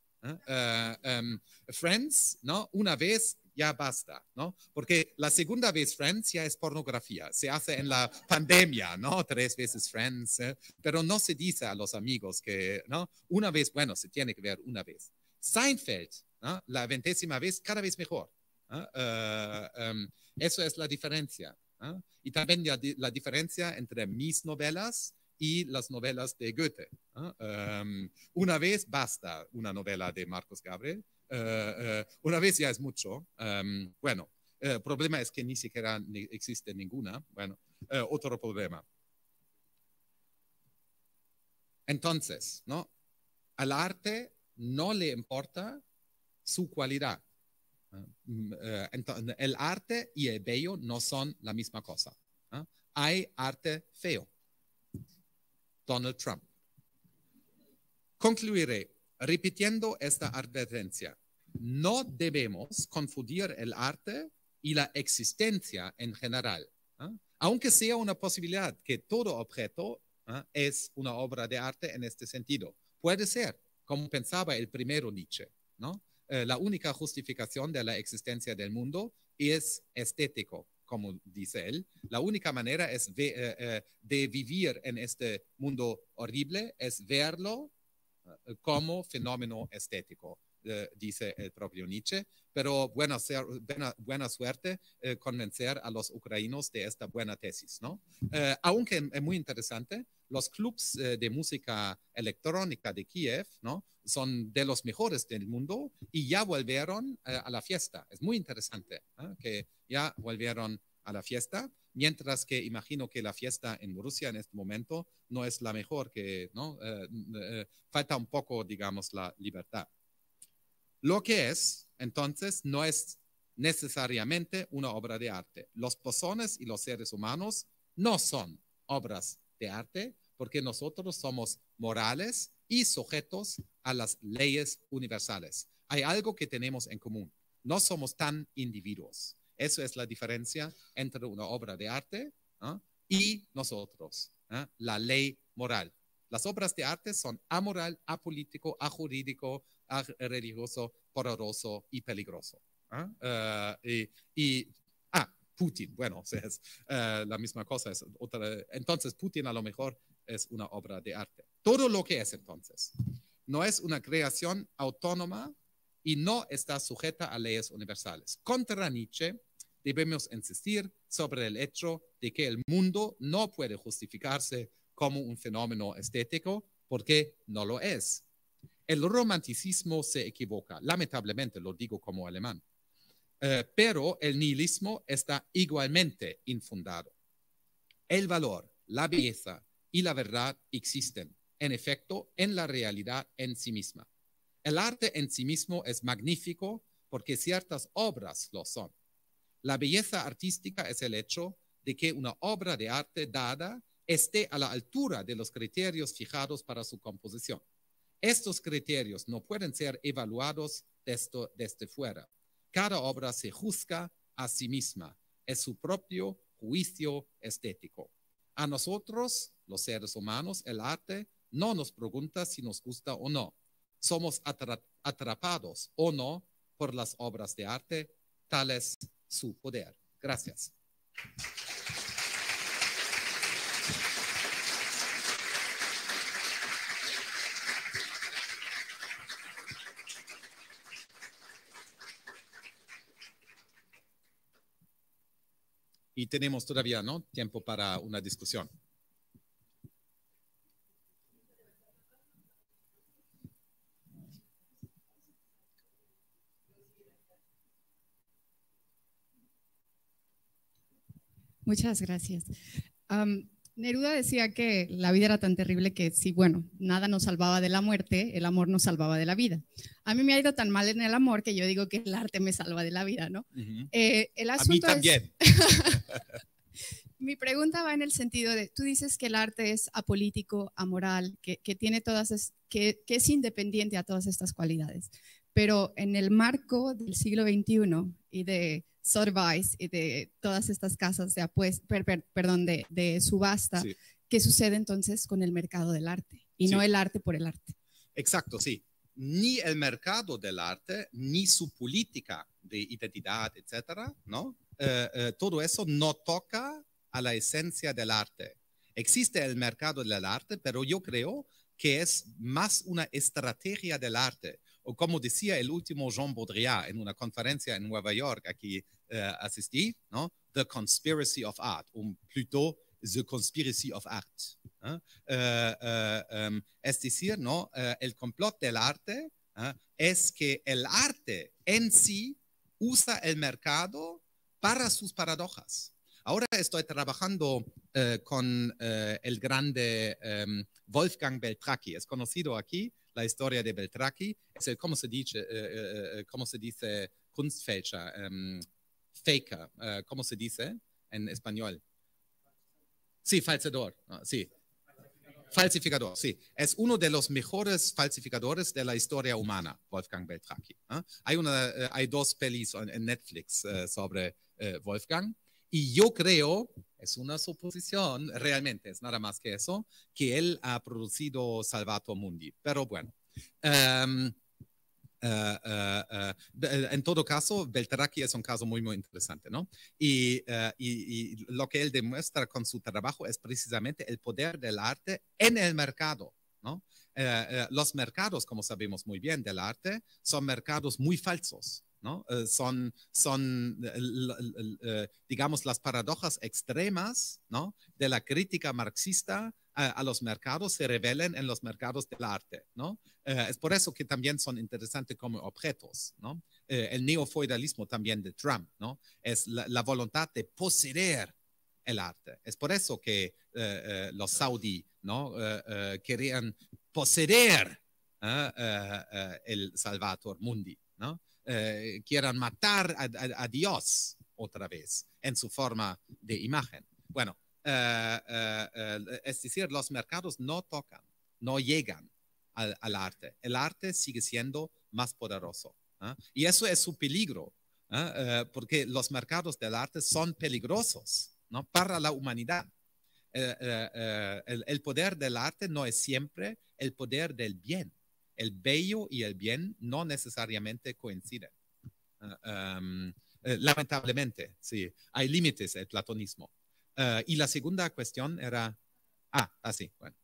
Em, Friends, ¿no? Una vez ya basta, ¿no? Porque la segunda vez Friends ya es pornografía, se hace en la pandemia, ¿no? Tres veces Friends, pero no se dice a los amigos que, ¿no? Una vez, bueno, se tiene que ver una vez. Seinfeld, ¿no? La ventésima vez, cada vez mejor. ¿ah? Eh, em, eso es la diferencia. ¿ah? Y también la, diferencia entre mis novelas y las novelas de Goethe. ¿ah? Em, una vez basta una novela de Marcos Gabriel, eh, eh, una vez ya es mucho. Em, bueno, el problema es que ni siquiera existe ninguna. Bueno, otro problema. Entonces, ¿no? Al arte no le importa su cualidad. Mm, eh, el arte y el bello no son la misma cosa. ¿ah? Hay arte feo. Donald Trump. Concluiré repitiendo esta advertencia. No debemos confundir el arte y la existencia en general. ¿ah? Aunque sea una posibilidad que todo objeto ¿ah? es una obra de arte en este sentido. Puede ser, como pensaba el primero Nietzsche, ¿no? Eh, la única justificación de la existencia del mundo es estético, como dice él. La única manera es eh, eh, de vivir en este mundo horrible es verlo como fenómeno estético, dice el propio Nietzsche. Pero buena, buena suerte convencer a los ucranianos de esta buena tesis, ¿no? aunque es muy interesante, los clubes eh, de música electrónica de Kiev, ¿no? Son de los mejores del mundo y ya volvieron eh, a la fiesta. Es muy interesante que ya volvieron a la fiesta, mientras que imagino que la fiesta en Rusia en este momento no es la mejor, que ¿no? Eh, falta un poco, digamos, la libertad. Lo que es, entonces, no es necesariamente una obra de arte. Los pozones y los seres humanos no son obras de arte, porque nosotros somos morales y sujetos a las leyes universales. Hay algo que tenemos en común. No somos tan individuos. Eso es la diferencia entre una obra de arte y nosotros, la ley moral. Las obras de arte son amoral, apolítico, ajurídico, religioso, poroso y peligroso. Eh, y, y, ah, Putin, bueno, es eh, la misma cosa. otra. Entonces, Putin a lo mejor es una obra de arte. Todo lo que es entonces no es una creación autónoma y no está sujeta a leyes universales. Contra Nietzsche, debemos insistir sobre el hecho de que el mundo no puede justificarse como un fenómeno estético porque no lo es. El romanticismo se equivoca, lamentablemente lo digo como alemán, eh, pero el nihilismo está igualmente infundado. El valor, la belleza, y la verdad existen, en efecto, en la realidad en sí misma. El arte en sí mismo es magnífico porque ciertas obras lo son. La belleza artística es el hecho de que una obra de arte dada esté a la altura de los criterios fijados para su composición. Estos criterios no pueden ser evaluados desde, fuera. Cada obra se juzga a sí misma, es su propio juicio estético. A nosotros, los seres humanos, el arte no nos pregunta si nos gusta o no. Somos atrapados o no por las obras de arte, tal es su poder. Gracias. y tenemos todavía ¿no? tiempo para una discusión. Muchas gracias. Neruda decía que la vida era tan terrible que si, bueno, nada nos salvaba de la muerte, el amor nos salvaba de la vida. A mí me ha ido tan mal en el amor que yo digo que el arte me salva de la vida, ¿no? Eh, el asunto A mí también. Mi pregunta va en el sentido de, tú dices que el arte es apolítico, amoral, que, que tiene todas, es, que es independiente a todas estas cualidades pero en el marco del siglo XXI y de Sotheby's y de todas estas casas de perdón, de, subasta, ¿qué sucede entonces con el mercado del arte? Y no el arte por el arte. Exacto, sí. Ni el mercado del arte, ni su política de identidad, etcétera, ¿no? Eh, eh, todo eso no toca a la esencia del arte. Existe el mercado del arte, pero yo creo que es más una estrategia del arte como decía el último Jean Baudrillard en una conferencia en Nueva York aquí eh, asistí, ¿no? The Conspiracy of Art, o Plutôt The Conspiracy of Art. ¿eh? Eh, em, es decir, ¿no? el complot del arte es que el arte en sí usa el mercado para sus paradojas. Ahora estoy trabajando con el grande em, Wolfgang Beltraki, es conocido aquí la historia de Beltraki, es el, ¿cómo se dice? Eh, eh, eh, ¿Cómo se dice? Kunstfälscher, em, faker, ¿cómo se dice en español? Sí, falsedor ah, sí. Falsificador, sí. Es uno de los mejores falsificadores de la historia humana, Wolfgang Beltraki. Ah. Hay, hay dos pelis en, Netflix sobre Wolfgang. Y yo creo, es una suposición, realmente es nada más que eso, que él ha producido Salvato Mundi. Pero bueno. Em, eh, eh, eh, en todo caso, Beltracchi es un caso muy, muy interesante, ¿no? Y, y, lo que él demuestra con su trabajo es precisamente el poder del arte en el mercado, ¿no? los mercados, como sabemos muy bien del arte, son mercados muy falsos. Eh, son, son eh, digamos, las paradojas extremas ¿no? de la crítica marxista a los mercados, se revelan en los mercados del arte, ¿no? Eh, es por eso que también son interesantes como objetos, ¿no? el neofeudalismo también de Trump, ¿no? Es la, voluntad de poseer el arte. Es por eso que los saudí, ¿no? querían poseer el salvador Mundi, ¿no? Eh, quieran matar a, Dios otra vez en su forma de imagen. Bueno, eh, eh, es decir, los mercados no tocan, no llegan al, arte. El arte sigue siendo más poderoso. ¿ah? Y eso es su peligro, ¿ah? porque los mercados del arte son peligrosos ¿no? para la humanidad. El, el poder del arte no es siempre el poder del bien el bello y el bien no necesariamente coinciden. Ah, eh, lamentablemente, sí, hay límites el platonismo. Ah, y la segunda cuestión era, ah, así, ah, bueno.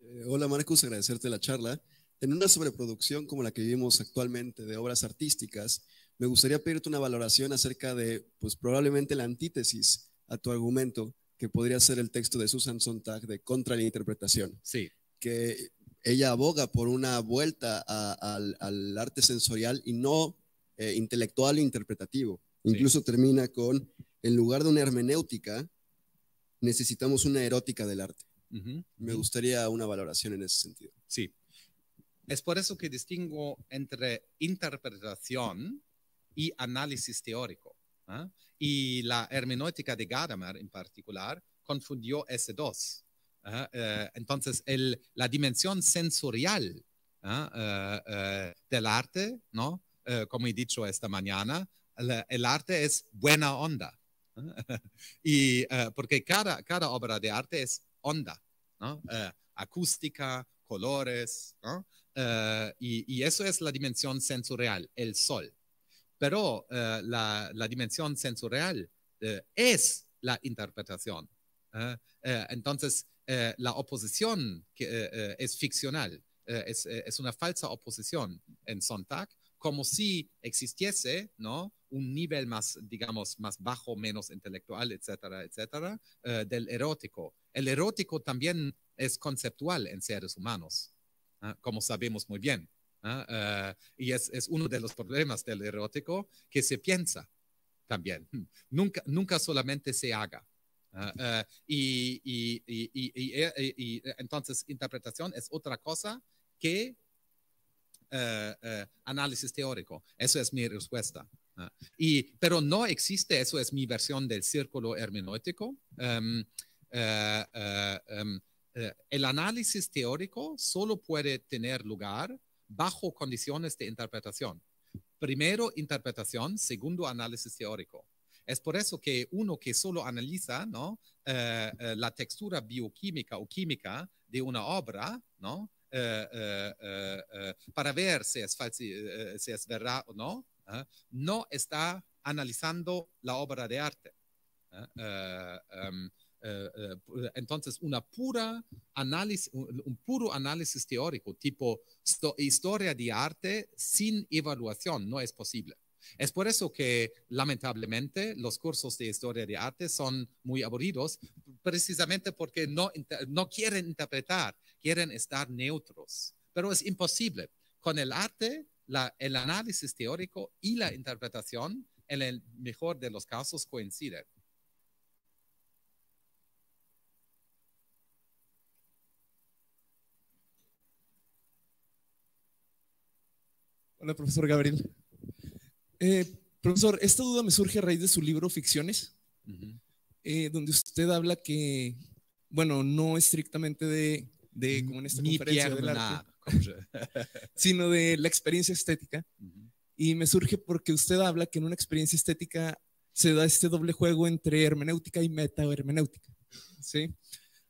Eh, hola Marcos, agradecerte la charla. En una sobreproducción como la que vivimos actualmente de obras artísticas, me gustaría pedirte una valoración acerca de, pues probablemente la antítesis a tu argumento, que podría ser el texto de Susan Sontag de Contra la Interpretación. Sí que ella aboga por una vuelta al, arte sensorial y no eh, intelectual e interpretativo. Incluso termina con, en lugar de una hermenéutica, necesitamos una erótica del arte. Me gustaría una valoración en ese sentido. Sí. Es por eso que distingo entre interpretación y análisis teórico. ¿ah? Y la hermenéutica de Gadamer en particular confundió ese dos. ¿ah? Eh, entonces, la dimensión sensorial ¿ah? eh, eh, del arte, ¿no? como he dicho esta mañana, el, arte es buena onda. ¿ah? y porque cada, cada obra de arte es onda, acústica, colores, y, eso es la dimensión sensorial, el sol. Pero la, la, dimensión sensorial es la interpretación. entonces, eh, la oposición que, eh, eh, es ficcional, es, una falsa oposición en Sontag, como si existiese un nivel más, digamos, más bajo, menos intelectual, etcétera, etcétera, del erótico. El erótico también es conceptual en seres humanos, ¿ah? como sabemos muy bien. ¿ah? y es, es, uno de los problemas del erótico que se piensa también. Nunca, nunca solamente se haga y, entonces interpretación es otra cosa que eh, eh, análisis teórico. Eso es mi respuesta. Ah, y, pero no existe, eso es mi versión del círculo hermenéutico. Em, eh, em, el análisis teórico solo puede tener lugar bajo condiciones de interpretación. Primero, interpretación. Segundo, análisis teórico. Es por eso que uno que solo analiza eh, eh, la textura bioquímica o química de una obra, ¿no? Eh, para ver si es, falsi si es verdad o no, no está analizando la obra de arte. Em, entonces, una pura análisis, un puro análisis teórico, tipo historia de arte sin evaluación, no es posible. Es por eso que lamentablemente los cursos de historia de arte son muy aburridos, precisamente porque no, quieren interpretar, quieren estar neutros. Pero es imposible. Con el arte, el análisis teórico y la interpretación, en el mejor de los casos, coinciden. Hola, profesor Gabriel. Eh, profesor, esta duda me surge a raíz de su libro Ficciones, eh, donde usted habla que, bueno, no estrictamente de, como en esta conferencia sino de la experiencia estética. Y me surge porque usted habla que en una experiencia estética se da este doble juego entre hermenéutica y metahermenéutica. ¿sí?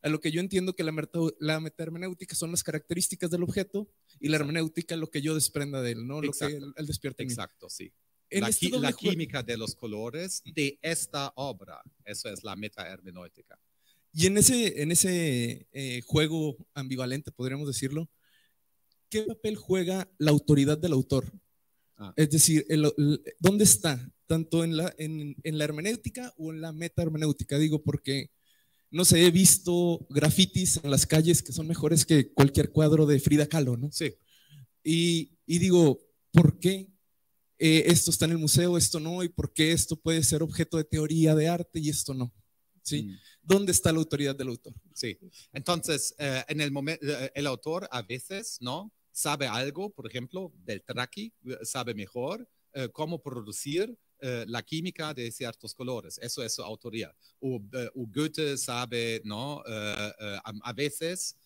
A lo que yo entiendo que la, meta, la metahermenéutica son las características del objeto y la hermenéutica lo que yo desprenda de él, ¿no? Lo que él, él despierta. Exacto, sí la, la química de los colores mm. de esta obra. Eso es la meta hermenéutica. Y en ese, en ese eh, juego ambivalente, podríamos decirlo, ¿qué papel juega la autoridad del autor? Ah. Es decir, ¿dónde está? Tanto en la, en, en la hermenéutica o en la meta hermenéutica, digo, porque no sé, he visto grafitis en las calles que son mejores que cualquier cuadro de Frida Kahlo, ¿no? Sí. Y, y digo, ¿por qué eh, esto está en el museo, esto no, y por qué esto puede ser objeto de teoría de arte y esto no. ¿Sí? Mm. ¿Dónde está la autoridad del autor? Sí. Entonces, eh, en el momento, eh, el autor a veces, ¿no? Sabe algo, por ejemplo, del traqui, sabe mejor cómo producir la química de ciertos colores. Eso es su autoría. O, Goethe sabe, ¿no? a, veces,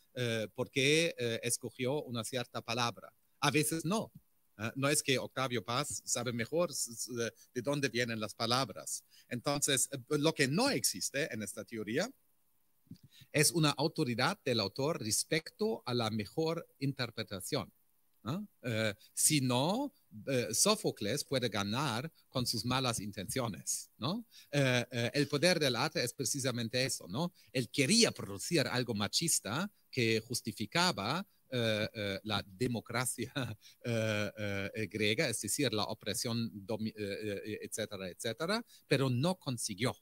por qué escogió una cierta palabra. A veces no, Ah, no es que Octavio Paz sabe mejor de dónde vienen las palabras. Entonces, eh, pues, lo que no existe en esta teoría es una autoridad del autor respecto a la mejor interpretación. Eh, si no, eh, Sófocles puede ganar con sus malas intenciones, el poder del arte es precisamente eso, ¿no? Él quería producir algo machista que justificaba eh, eh, la democracia eh, griega, es decir, la opresión, etcétera, etcétera, pero no consiguió.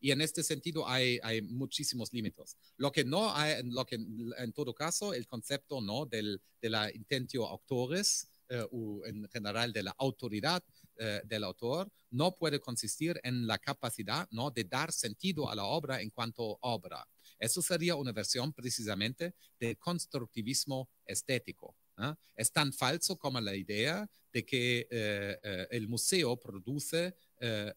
y en este sentido hay, muchísimos límites. Lo que no hay, lo que en todo caso, el concepto ¿no? del, de la intentio autores o en general de la autoridad del autor no puede consistir en la capacidad ¿no? de dar sentido a la obra en cuanto a obra. Eso sería una versión precisamente del constructivismo estético. ¿ah? Es tan falso como la idea de que eh, eh, el museo produce eh,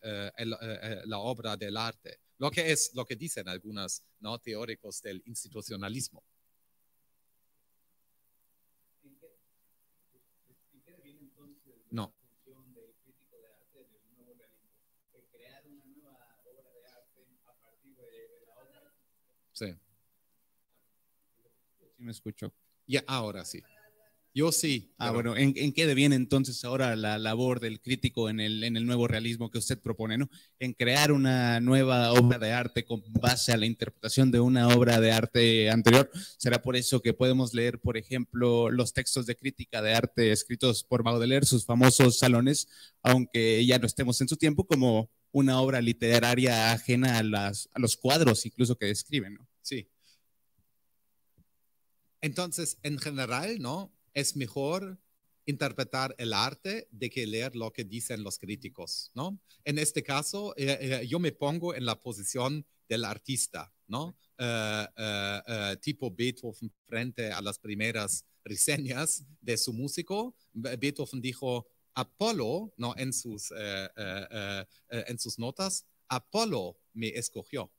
la obra del arte, lo que es lo que dicen algunos teóricos del institucionalismo. me escucho Ya, ahora sí. Yo sí. Ah, bueno, ¿en, qué deviene entonces ahora la labor del crítico en el, en el nuevo realismo que usted propone, ¿no? En crear una nueva obra de arte con base a la interpretación de una obra de arte anterior. Será por eso que podemos leer, por ejemplo, los textos de crítica de arte escritos por Baudelaire, sus famosos salones, aunque ya no estemos en su tiempo, como una obra literaria ajena a, las, a los cuadros incluso que describen, ¿no? Sí. Entonces, en general, ¿no? Es mejor interpretar el arte de que leer lo que dicen los críticos, ¿no? En este caso, eh, eh, yo me pongo en la posición del artista, ¿no? Eh, tipo Beethoven frente a las primeras reseñas de su músico, Beethoven dijo, Apolo, ¿no? En sus, en sus notas, Apolo me escogió,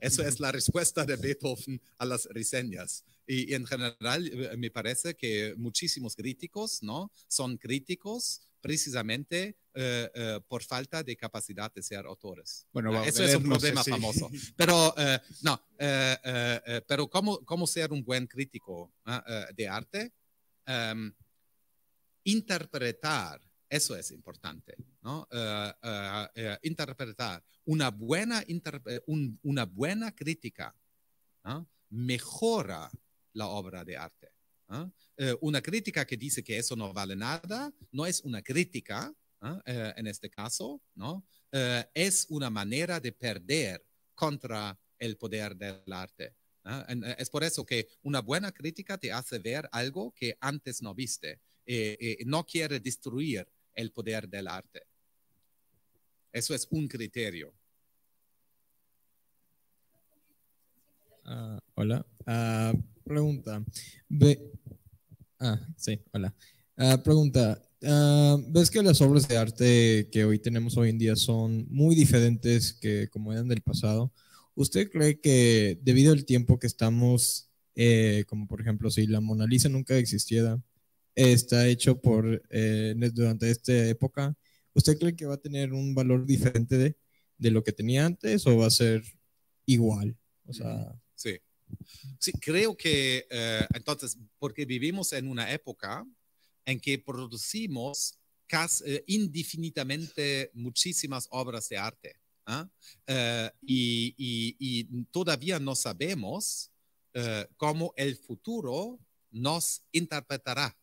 eso es la respuesta de Beethoven a las reseñas. Y en general eh, me parece que muchísimos críticos, ¿no? Son críticos precisamente eh, eh, por falta de capacidad de ser autores. Bueno, ah, eso es un problema famoso. Pero, no, pero ¿cómo, ser un buen crítico ah, de arte? Em, interpretar eso es importante, eh, eh, eh, interpretar una buena, una buena crítica mejora la obra de arte. una crítica que dice que eso no vale nada no es una crítica, en este caso, ¿no? es una manera de perder contra el poder del arte. Es por eso que una buena crítica te hace ver algo que antes no viste. no quiere destruir el poder del arte. Eso es un criterio. Ah, hola. Ah, pregunta. Ah, sí, hola. Ah, pregunta. ¿Ves que las obras de arte que hoy tenemos hoy en día son muy diferentes que como eran del pasado? ¿Usted cree que debido al tiempo que estamos, eh, como por ejemplo si la Mona Lisa nunca existiera, está hecho por eh, durante esta época, ¿usted cree que va a tener un valor diferente de, lo que tenía antes o va a ser igual? O sí. Sí, creo que eh, entonces, porque vivimos en una época en que producimos casi, eh, indefinitamente indefinidamente muchísimas obras de arte. ¿ah? y, todavía no sabemos cómo el futuro nos interpretará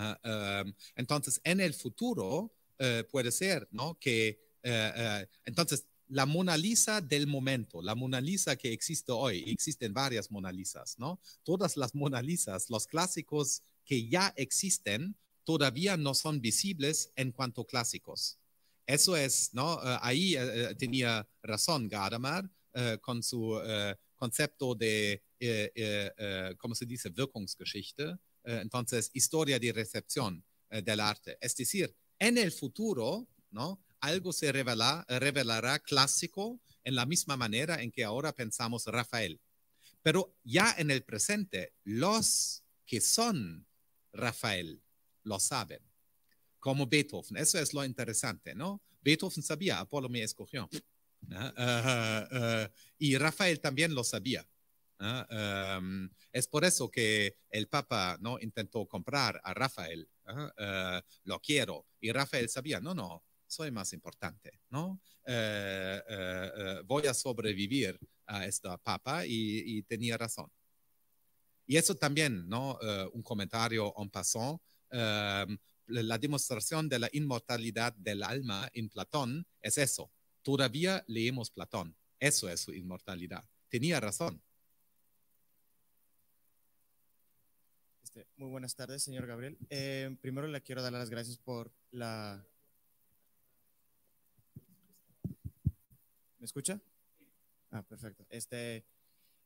Ah, ah, entonces, en el futuro eh, puede ser, ¿no? Que eh, eh, entonces la Mona Lisa del momento, la Mona Lisa que existe hoy, existen varias Mona Lisas, ¿no? Todas las Mona Lisas, los clásicos que ya existen, todavía no son visibles en cuanto clásicos. Eso es, ¿no? ahí tenía razón Gadamer con su concepto de, ¿cómo se dice?, Wirkungsgeschichte. Eh, entonces, historia de recepción eh, del arte. Es decir, en el futuro, ¿no? Algo se revela, revelará clásico en la misma manera en que ahora pensamos Rafael. Pero ya en el presente, los que son Rafael lo saben, como Beethoven. Eso es lo interesante, ¿no? Beethoven sabía, Apolo me escogió. Eh, y Rafael también lo sabía. Em, es por eso que el Papa no intentó comprar a Rafael. Eh, lo quiero. Y Rafael sabía, no, no, soy más importante, ¿no? Eh, eh, voy a sobrevivir a esta Papa y, tenía razón. Y eso también, ¿no? un comentario en paso em, la demostración de la inmortalidad del alma en Platón es eso. Todavía leemos Platón. Eso es su inmortalidad. Tenía razón. Este, muy buenas tardes, señor Gabriel. Eh, primero le quiero dar las gracias por la... ¿Me escucha? Ah, perfecto. Este,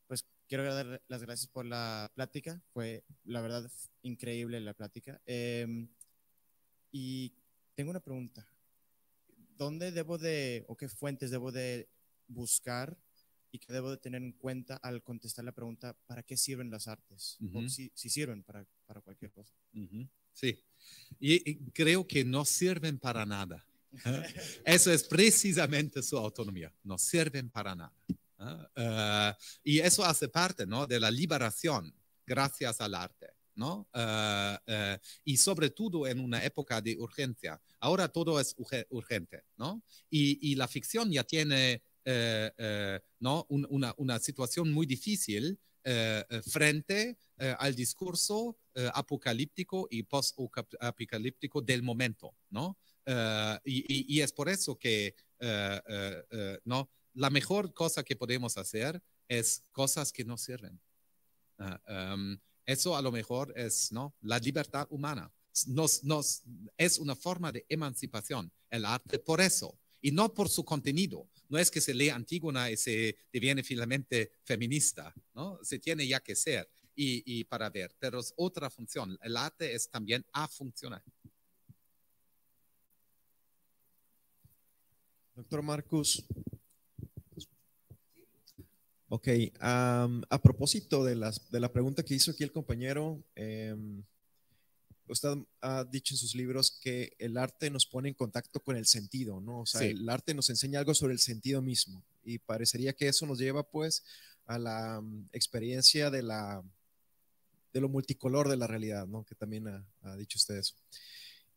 pues quiero dar las gracias por la plática. Fue, la verdad, increíble la plática. Em, y tengo una pregunta. ¿Dónde debo de, o qué fuentes debo de buscar y que debo de tener en cuenta al contestar la pregunta, ¿para qué sirven las artes? si, sirven para, para cualquier cosa. Sí, y, creo que no sirven para nada. ¿eh? Eso es precisamente su autonomía, no sirven para nada. ¿eh? Eh, y eso hace parte ¿no? de la liberación gracias al arte. ¿no? y sobre todo en una época de urgencia. Ahora todo es urgente, ¿no? Y, y la ficción ya tiene eh, eh, ¿no? una, situación muy difícil eh, frente al discurso apocalíptico y post-apocalíptico del momento, ¿no? Y, es por eso que, ¿no? La mejor cosa que podemos hacer es cosas que no sirven. Ah, em, eso a lo mejor es ¿no? la libertad humana. Nos, nos, es una forma de emancipación, el arte. Por eso y no por su contenido. No es que se lee Antígona y se deviene finalmente feminista, ¿no? Se tiene ya que ser y, para ver, pero es otra función. El arte es también a funcionar. Doctor Marcus. Ok, a propósito de, las, de la pregunta que hizo aquí el compañero, em, usted ha dicho en sus libros que el arte nos pone en contacto con el sentido, ¿no? O sea, el arte nos enseña algo sobre el sentido mismo y parecería que eso nos lleva pues a la mm, experiencia de la de lo multicolor de la realidad, ¿no? Que también ha, dicho usted eso.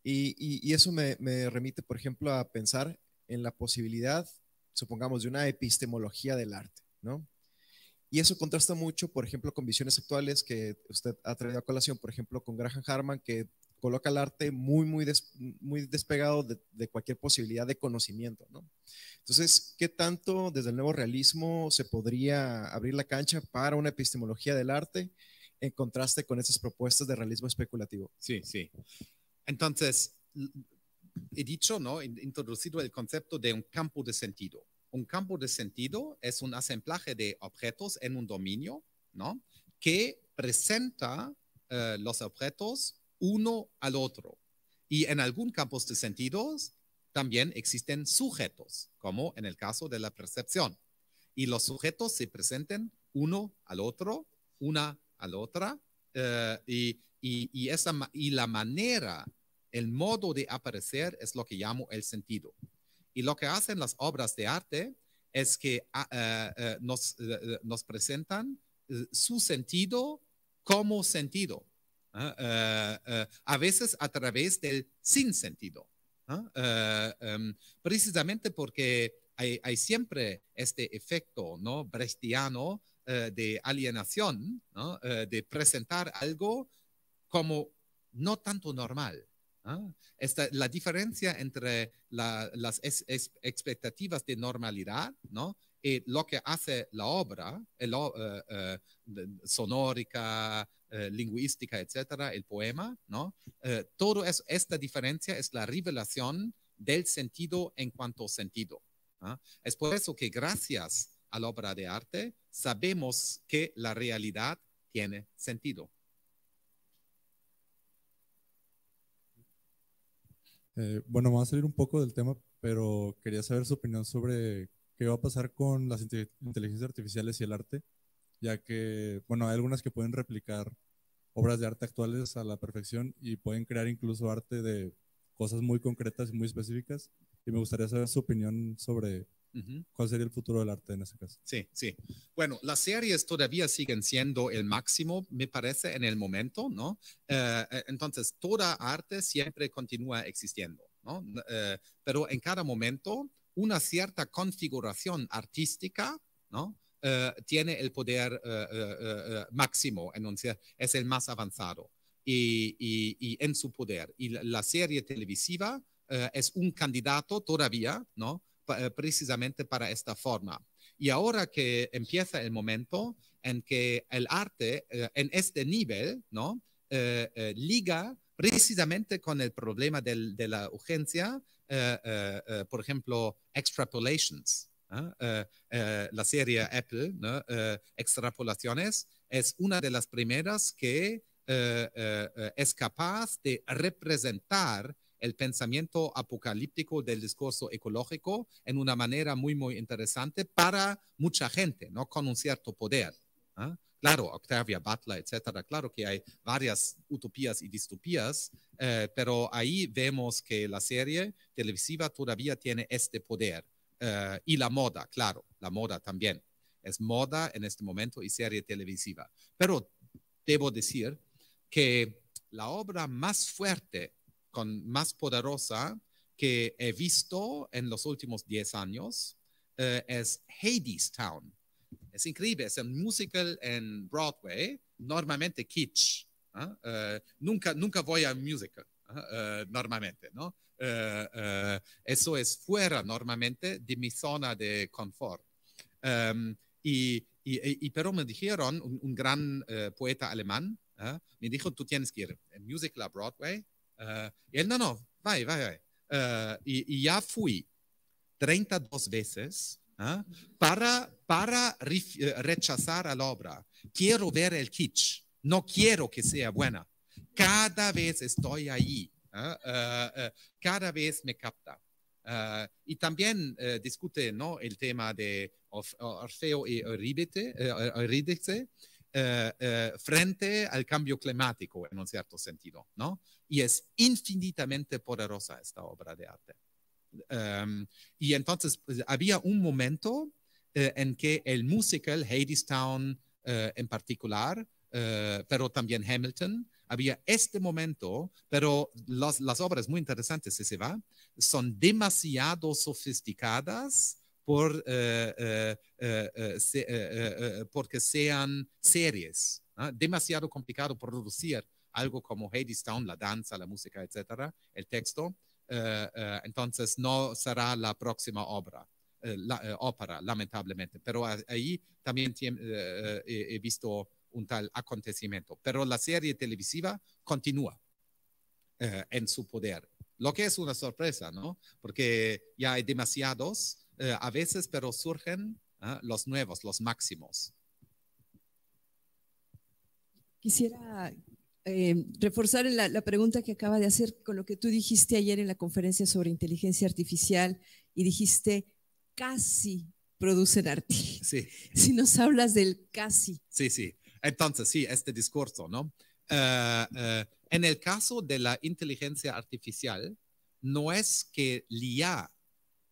Y, eso me, remite, por ejemplo, a pensar en la posibilidad, supongamos, de una epistemología del arte, ¿no? Y eso contrasta mucho, por ejemplo, con visiones actuales que usted ha traído a colación, por ejemplo, con Graham Harman, que coloca el arte muy, muy, muy despegado de, cualquier posibilidad de conocimiento, ¿no? Entonces, ¿qué tanto desde el nuevo realismo se podría abrir la cancha para una epistemología del arte en contraste con esas propuestas de realismo especulativo? Sí, sí. Entonces, he dicho, ¿no? He introducido el concepto de un campo de sentido un campo de sentido es un asemplaje de objetos en un dominio, Que presenta eh, los objetos uno al otro. Y en algún campo de sentidos también existen sujetos, como en el caso de la percepción. Y los sujetos se presentan uno al otro, una al otra, eh, y la manera, el modo de aparecer es lo que llamo el sentido. Y lo que hacen las obras de arte es que ah, eh, eh, eh, nos, presentan su sentido como sentido, a veces a través del sin sentido, em, precisamente porque hay, siempre este efecto ¿no? brechtiano de alienación, de presentar algo como no tanto normal, esta, la diferencia entre las expectativas de normalidad y lo que hace la obra eh, eh, sonórica, eh, lingüística, etcétera, el poema, ¿no? todo esta diferencia es la revelación del sentido en cuanto sentido. Es por eso que gracias a la obra de arte sabemos que la realidad tiene sentido. Eh, bueno, vamos a salir un poco del tema, pero quería saber su opinión sobre qué va a pasar con las inteligencias artificiales y el arte, ya que, bueno, hay algunas que pueden replicar obras de arte actuales a la perfección y pueden crear incluso arte de cosas muy concretas y muy específicas. Y me gustaría saber su opinión sobre ¿Cuál sería el futuro del arte en ese caso? Sí, sí. Bueno, las series todavía siguen siendo el máximo, me parece, en el momento, ¿no? Eh, eh, entonces, toda arte siempre continúa existiendo, ¿no? Eh, pero en cada momento, una cierta configuración artística, ¿no? tiene el poder máximo, es el más avanzado y, en su poder. Y la, la serie televisiva es un candidato todavía, ¿no? Eh, precisamente para esta forma. Y ahora que empieza el momento en que el arte eh, en este nivel, ¿no? Eh, liga precisamente con el problema de la urgencia, por ejemplo, extrapolations. la serie Apple, ¿no? extrapolaciones, es una de las primeras que es capaz de representar el pensamiento apocalíptico del discurso ecológico en una manera muy, muy interesante para mucha gente, ¿no? Con un cierto poder. ¿ah? Claro, Octavia Butler, etcétera, claro que hay varias utopías y distopías, eh, pero ahí vemos que la serie televisiva todavía tiene este poder. Eh, y la moda, claro, la moda también. Es moda en este momento y serie televisiva. Pero debo decir que la obra más fuerte con, más poderosa que he visto en los últimos 10 años eh, es Hades Town. Es increíble, es un musical en Broadway, normalmente kitsch. ¿ah? Eh, nunca, nunca voy a un musical, ¿ah? eh, normalmente, ¿no? eso es fuera normalmente de mi zona de confort. Em, y, y, y, pero me dijeron, un, gran poeta alemán ¿ah? me dijo, tú tienes que ir un musical a Broadway, eh, y él, no, no, vai, vai, eh, y, ya fui 32 veces ¿ah? para, eh, rechazar la obra. Quiero ver el kitsch, no quiero que sea buena. Cada vez estoy ahí, ¿ah? cada vez me capta. y también discute el tema de Orfeo y Eurídice, eh, eh, frente al cambio climático, en un cierto sentido, ¿no? Y es infinitamente poderosa esta obra de arte. Em, y entonces pues, había un momento eh, en que el musical, Hadestown en particular, pero también Hamilton, había este momento, pero las, las obras muy interesantes, si se va, son demasiado sofisticadas por, eh, eh, eh, porque sean series. Demasiado complicado producir algo como Town, la danza, la música, etcétera, el texto. entonces no será la próxima obra la, ópera, lamentablemente. Pero ahí también he visto un tal acontecimiento. Pero la serie televisiva continúa en su poder, lo que es una sorpresa, ¿no? Porque ya hay demasiados eh, a veces, pero surgen ¿ah? los nuevos, los máximos. Quisiera eh, reforzar la, pregunta que acaba de hacer con lo que tú dijiste ayer en la conferencia sobre inteligencia artificial y dijiste casi producen arte. Sí. Si nos hablas del casi. Sí, sí. Entonces, sí, este discurso, ¿no? Eh, en el caso de la inteligencia artificial, no es que l'IA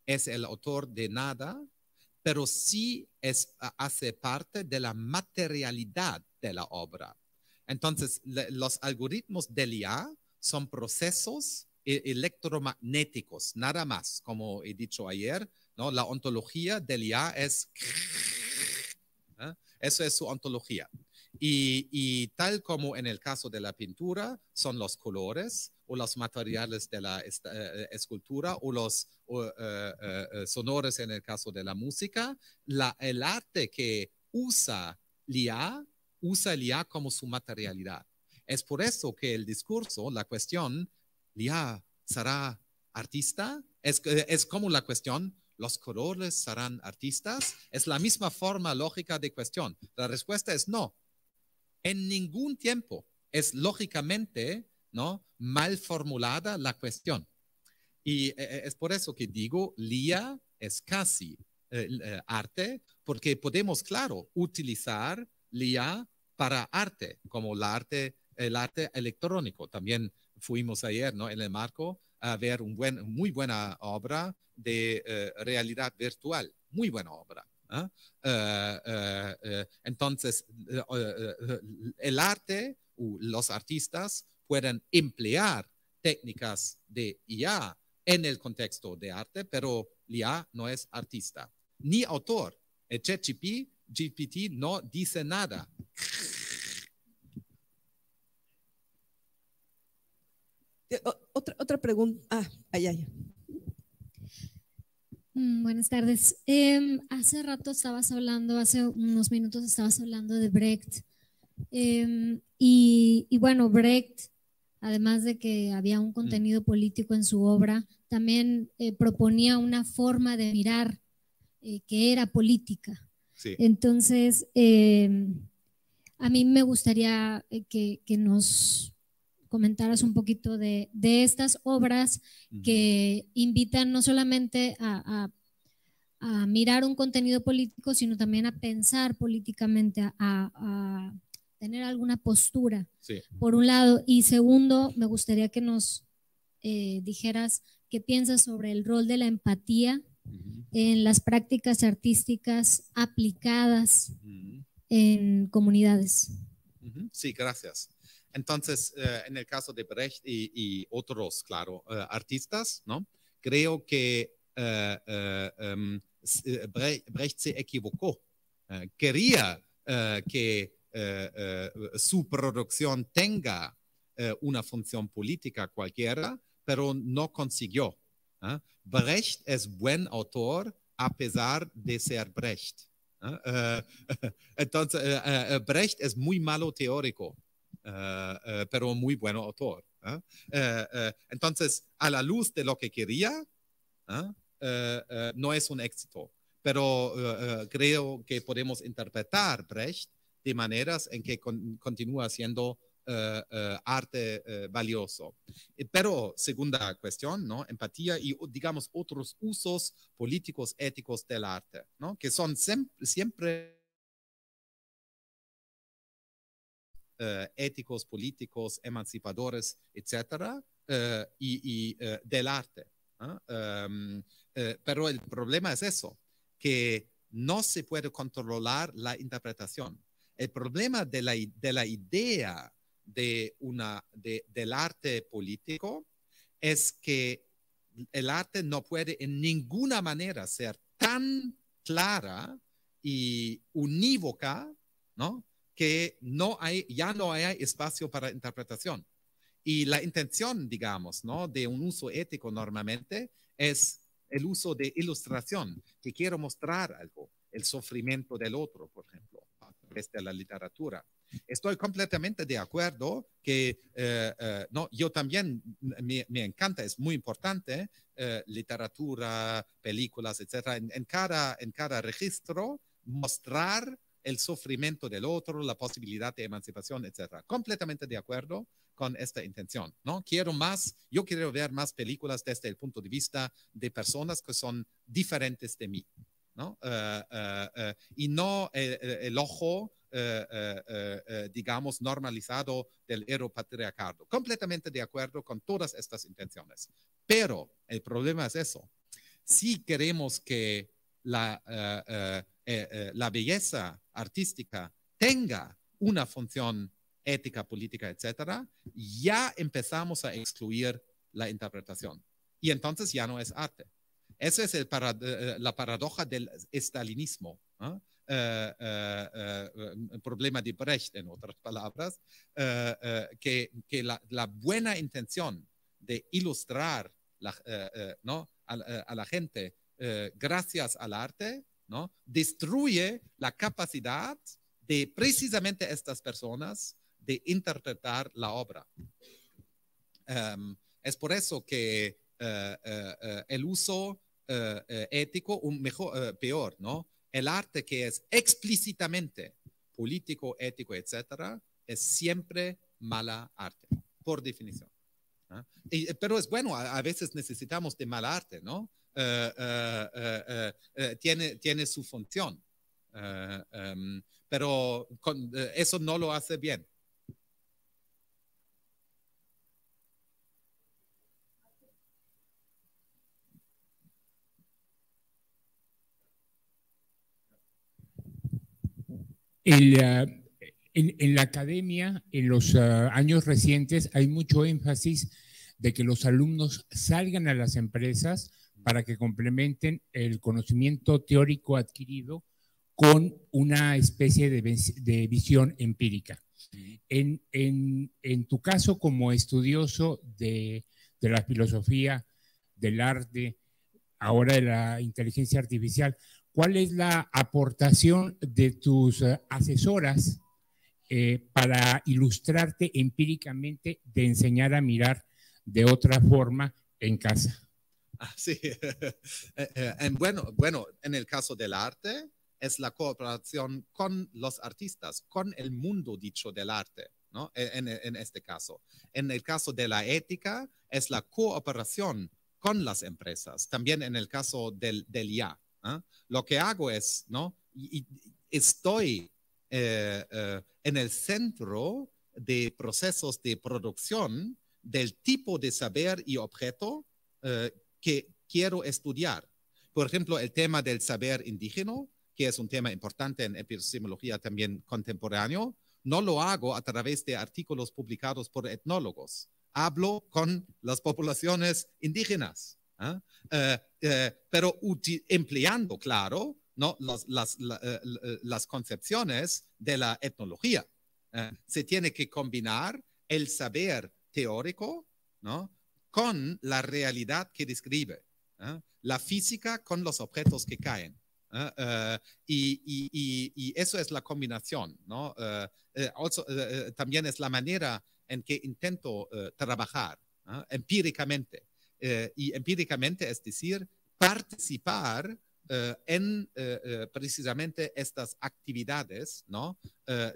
es el autor de nada, pero sí hace parte de la materialidad de la obra. Entonces, los algoritmos del IA son procesos e, electromagnéticos, nada más, como he dicho ayer, ¿no? La ontología del IA es... ¿eh? Eso es su ontología. Y, tal como en el caso de la pintura, son los colores o los materiales de la eh, escultura o los eh, eh, sonores en el caso de la música, el arte que usa LIA, usa LIA como su materialidad. Es por eso que el discurso, la cuestión, LIA será artista, es, es como la cuestión, los colores serán artistas, es la misma forma lógica de cuestión. La respuesta es no, en ningún tiempo es lógicamente ¿no? mal formulada la cuestión. Y eh, eh, es por eso que digo, Lía es casi eh, arte, porque podemos, claro, utilizar LIA para arte, como el arte, el arte electrónico. También fuimos ayer ¿no? en el marco a ver una muy buena obra de realidad virtual, muy buena obra. ¿ah? Eh, eh, eh, entonces, el arte o los artistas pueden emplear técnicas de IA en el contexto de arte, pero IA no es artista ni autor. El ChatGPT GPT no dice nada. Otra, otra pregunta. Ah, allá, Mm, buenas tardes. Em, hace rato estabas hablando, hace unos minutos estabas hablando de Brecht. Em, y, bueno, Brecht, además de que había un mm. contenido político en su obra, también eh, proponía una forma de mirar eh, que era política. Entonces, em, a mí me gustaría eh, que nos comentaras un poquito de, estas obras que invitan no solamente a, mirar un contenido político, sino también a pensar políticamente, a, tener alguna postura, por un lado. Y segundo, me gustaría que nos eh, dijeras qué piensas sobre el rol de la empatía en las prácticas artísticas aplicadas en comunidades. Sí, gracias. Entonces, eh, en el caso de Brecht y, otros, claro, eh, artistas, Creo que eh, em, Brecht se equivocó. quería que su producción tenga una función política cualquiera, pero no consiguió. Brecht es buen autor a pesar de ser Brecht. Entonces, Brecht es muy malo teórico eh, eh, pero muy buen autor. ¿eh? entonces, a la luz de lo que quería, no es un éxito, pero creo que podemos interpretar Brecht de maneras en que continúa siendo arte valioso. Pero segunda cuestión, ¿no? Empatía y, digamos, otros usos políticos, éticos del arte, ¿no? Que son siempre Eh, éticos, políticos, emancipadores, etcétera, eh, y, eh, del arte. Em, pero el problema es eso, que no se puede controlar la interpretación. El problema de la, de la idea de una, del arte político es que el arte no puede en ninguna manera ser tan clara y unívoca, ¿no? que no hay, ya no hay espacio para interpretación. Y la intención, digamos, ¿no? de un uso ético normalmente es el uso de ilustración, que quiero mostrar algo, el sufrimiento del otro, por ejemplo, a través la literatura. Estoy completamente de acuerdo que eh, eh, no, yo también me, encanta, es muy importante eh, literatura, películas, etcétera. cada, en cada registro, mostrar el sufrimiento del otro, la posibilidad de emancipación, etcétera. Completamente de acuerdo con esta intención, ¿no? Quiero más, yo quiero ver más películas desde el punto de vista de personas que son diferentes de mí, ¿no? Eh, eh, eh, y no el, ojo, digamos, normalizado del héroe patriarcado. Completamente de acuerdo con todas estas intenciones. Pero el problema es eso. Si queremos que la eh, eh, la belleza artística tenga una función ética, política, etcétera, ya empezamos a excluir la interpretación. Y entonces ya no es arte. Esa es eh, la paradoja del estalinismo. el problema de Brecht, en otras palabras, que, la, buena intención de ilustrar ¿no? a, la gente gracias al arte Destruye la capacidad de precisamente estas personas de interpretar la obra. Em, es por eso que eh, eh, eh, el uso ético, un mejor, peor, ¿no? El arte que es explícitamente político, ético, etcétera, es siempre mala arte, por definición. pero es bueno, a, a, veces necesitamos de mala arte, ¿no? Eh, eh, eh, tiene, tiene su función. Em, pero eso no lo hace bien. en, la academia, en los años recientes, hay mucho énfasis de que los alumnos salgan a las empresas para que complementen el conocimiento teórico adquirido con una especie de, visión empírica. En, tu caso, como estudioso de, la filosofía, del arte, ahora de la inteligencia artificial, ¿cuál es la aportación de tus eh, asesoras eh, para ilustrarte empíricamente de enseñar a mirar de otra forma en casa? Sí. Eh, eh, bueno, bueno, en el caso del arte, es la cooperación con los artistas, con el mundo dicho del arte, ¿no? E, en, este caso. En el caso de la ética, es la cooperación con las empresas, también en el caso del, del ya. ¿ah? Lo que hago es, ¿no? estoy eh, en el centro de procesos de producción del tipo de saber y objeto que quiero estudiar. Por ejemplo, el tema del saber indígena, que es un tema importante en epistemología también contemporáneo, no lo hago a través de artículos publicados por etnólogos. Hablo con las poblaciones indígenas, ¿ah? eh, eh, pero empleando, claro, ¿no? las, las, eh, las concepciones de la etnología. se tiene que combinar el saber teórico ¿no? con la realidad que describe, ¿ah? la física con los objetos que caen. ¿ah? Eh, y, eso es la combinación, ¿no? Eh, eh, también es la manera en que intento trabajar ¿ah? empíricamente. y empíricamente es decir, participar en precisamente estas actividades ¿no?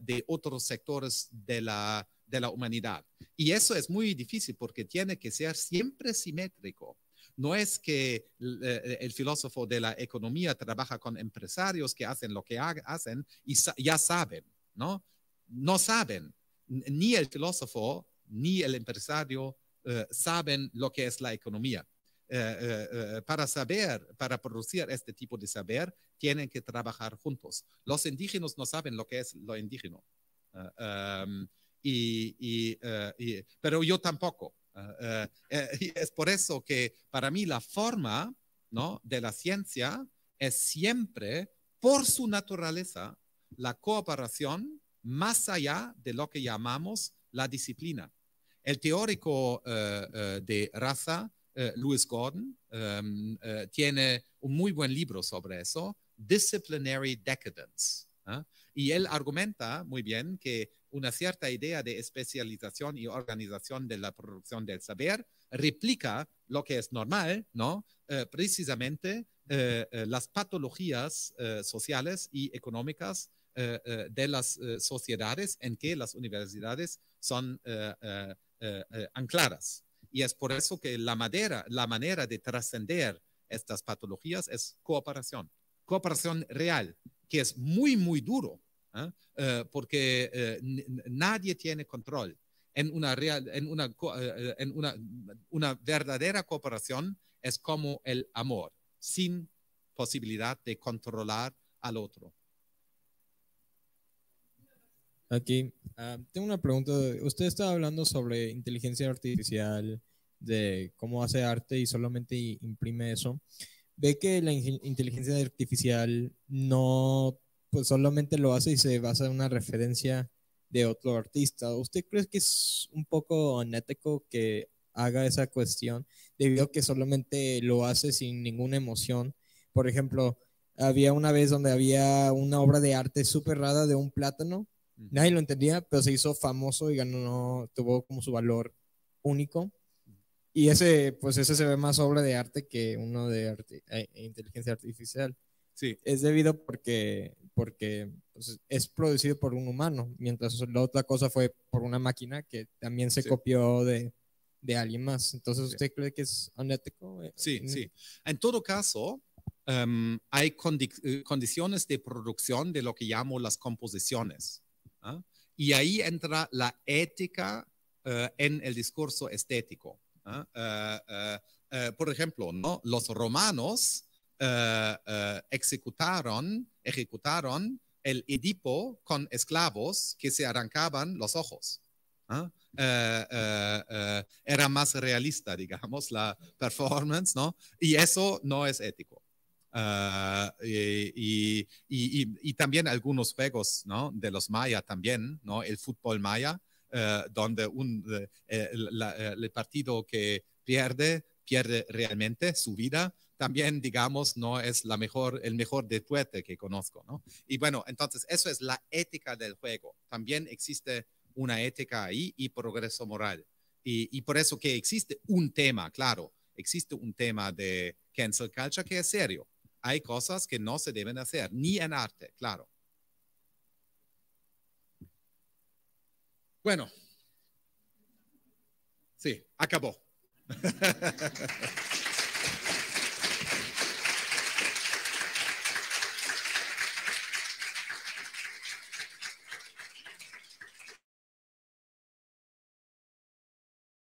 de otros sectores de la de la humanidad. Y eso es muy difícil porque tiene que ser siempre simétrico. No es que eh, eh, el, filósofo de la economía trabaja con empresarios que hacen lo que hacen y ya saben, ¿no? No saben. Ni el filósofo ni el empresario eh, saben lo que es la economía. para saber, para producir este tipo de saber, tienen que trabajar juntos. Los indígenas no saben lo que es lo indígena. Em, eh, y, pero yo tampoco. Eh, eh, es por eso que para mí la forma ¿no? de la ciencia es siempre, por su naturaleza, la cooperación más allá de lo que llamamos la disciplina. El teórico de raza, Lewis Gordon, em, tiene un muy buen libro sobre eso, Disciplinary Decadence. ¿ah? Y él argumenta muy bien que una cierta idea de especialización y organización de la producción del saber replica lo que es normal, ¿no? Eh, precisamente eh, eh, las patologías sociales y económicas de las sociedades en que las universidades son ancladas. Y es por eso que la, madera, la manera de trascender estas patologías es cooperación, cooperación real, que es muy, muy duro, ¿ah? eh, porque eh, nadie tiene control. En una, real, en, una, eh, en una, verdadera cooperación es como el amor, sin posibilidad de controlar al otro. Aquí, ah, tengo una pregunta. Usted estaba hablando sobre inteligencia artificial, de cómo hace arte y solamente imprime eso ve que la inteligencia artificial no pues solamente lo hace y se basa en una referencia de otro artista. ¿Usted cree que es un poco anético que haga esa cuestión debido a que solamente lo hace sin ninguna emoción? Por ejemplo, había una vez donde había una obra de arte súper rara de un plátano. Mm. Nadie lo entendía, pero se hizo famoso y ganó, tuvo como su valor único. Y ese, pues ese se ve más obra de arte que uno de eh, inteligencia artificial. Sí. Es debido porque, porque pues, es producido por un humano, mientras la otra cosa fue por una máquina que también se copió de, de alguien más. Entonces, ¿usted cree que es ético? Sí, eh, sí. En todo caso, em, hay eh, condiciones de producción de lo que llamo las composiciones. ¿ah? Y ahí entra la ética en el discurso estético. Eh, eh, eh, por ejemplo, ¿no? los romanos ejecutaron, ejecutaron el Edipo con esclavos que se arrancaban los ojos. era más realista, digamos, la performance, ¿no? Y eso no es ético. y, también algunos juegos de los mayas también, ¿no? el fútbol maya eh, donde un, eh, el partido que pierde pierde realmente su vida, también, digamos, no es la mejor, el mejor detuete que conozco, ¿no? Y bueno, entonces eso es la ética del juego. También existe una ética ahí y progreso moral. Y, y, por eso que existe un tema, claro, existe un tema de cancel culture que es serio. Hay cosas que no se deben hacer, ni en arte, claro. Bueno, sí, acabó.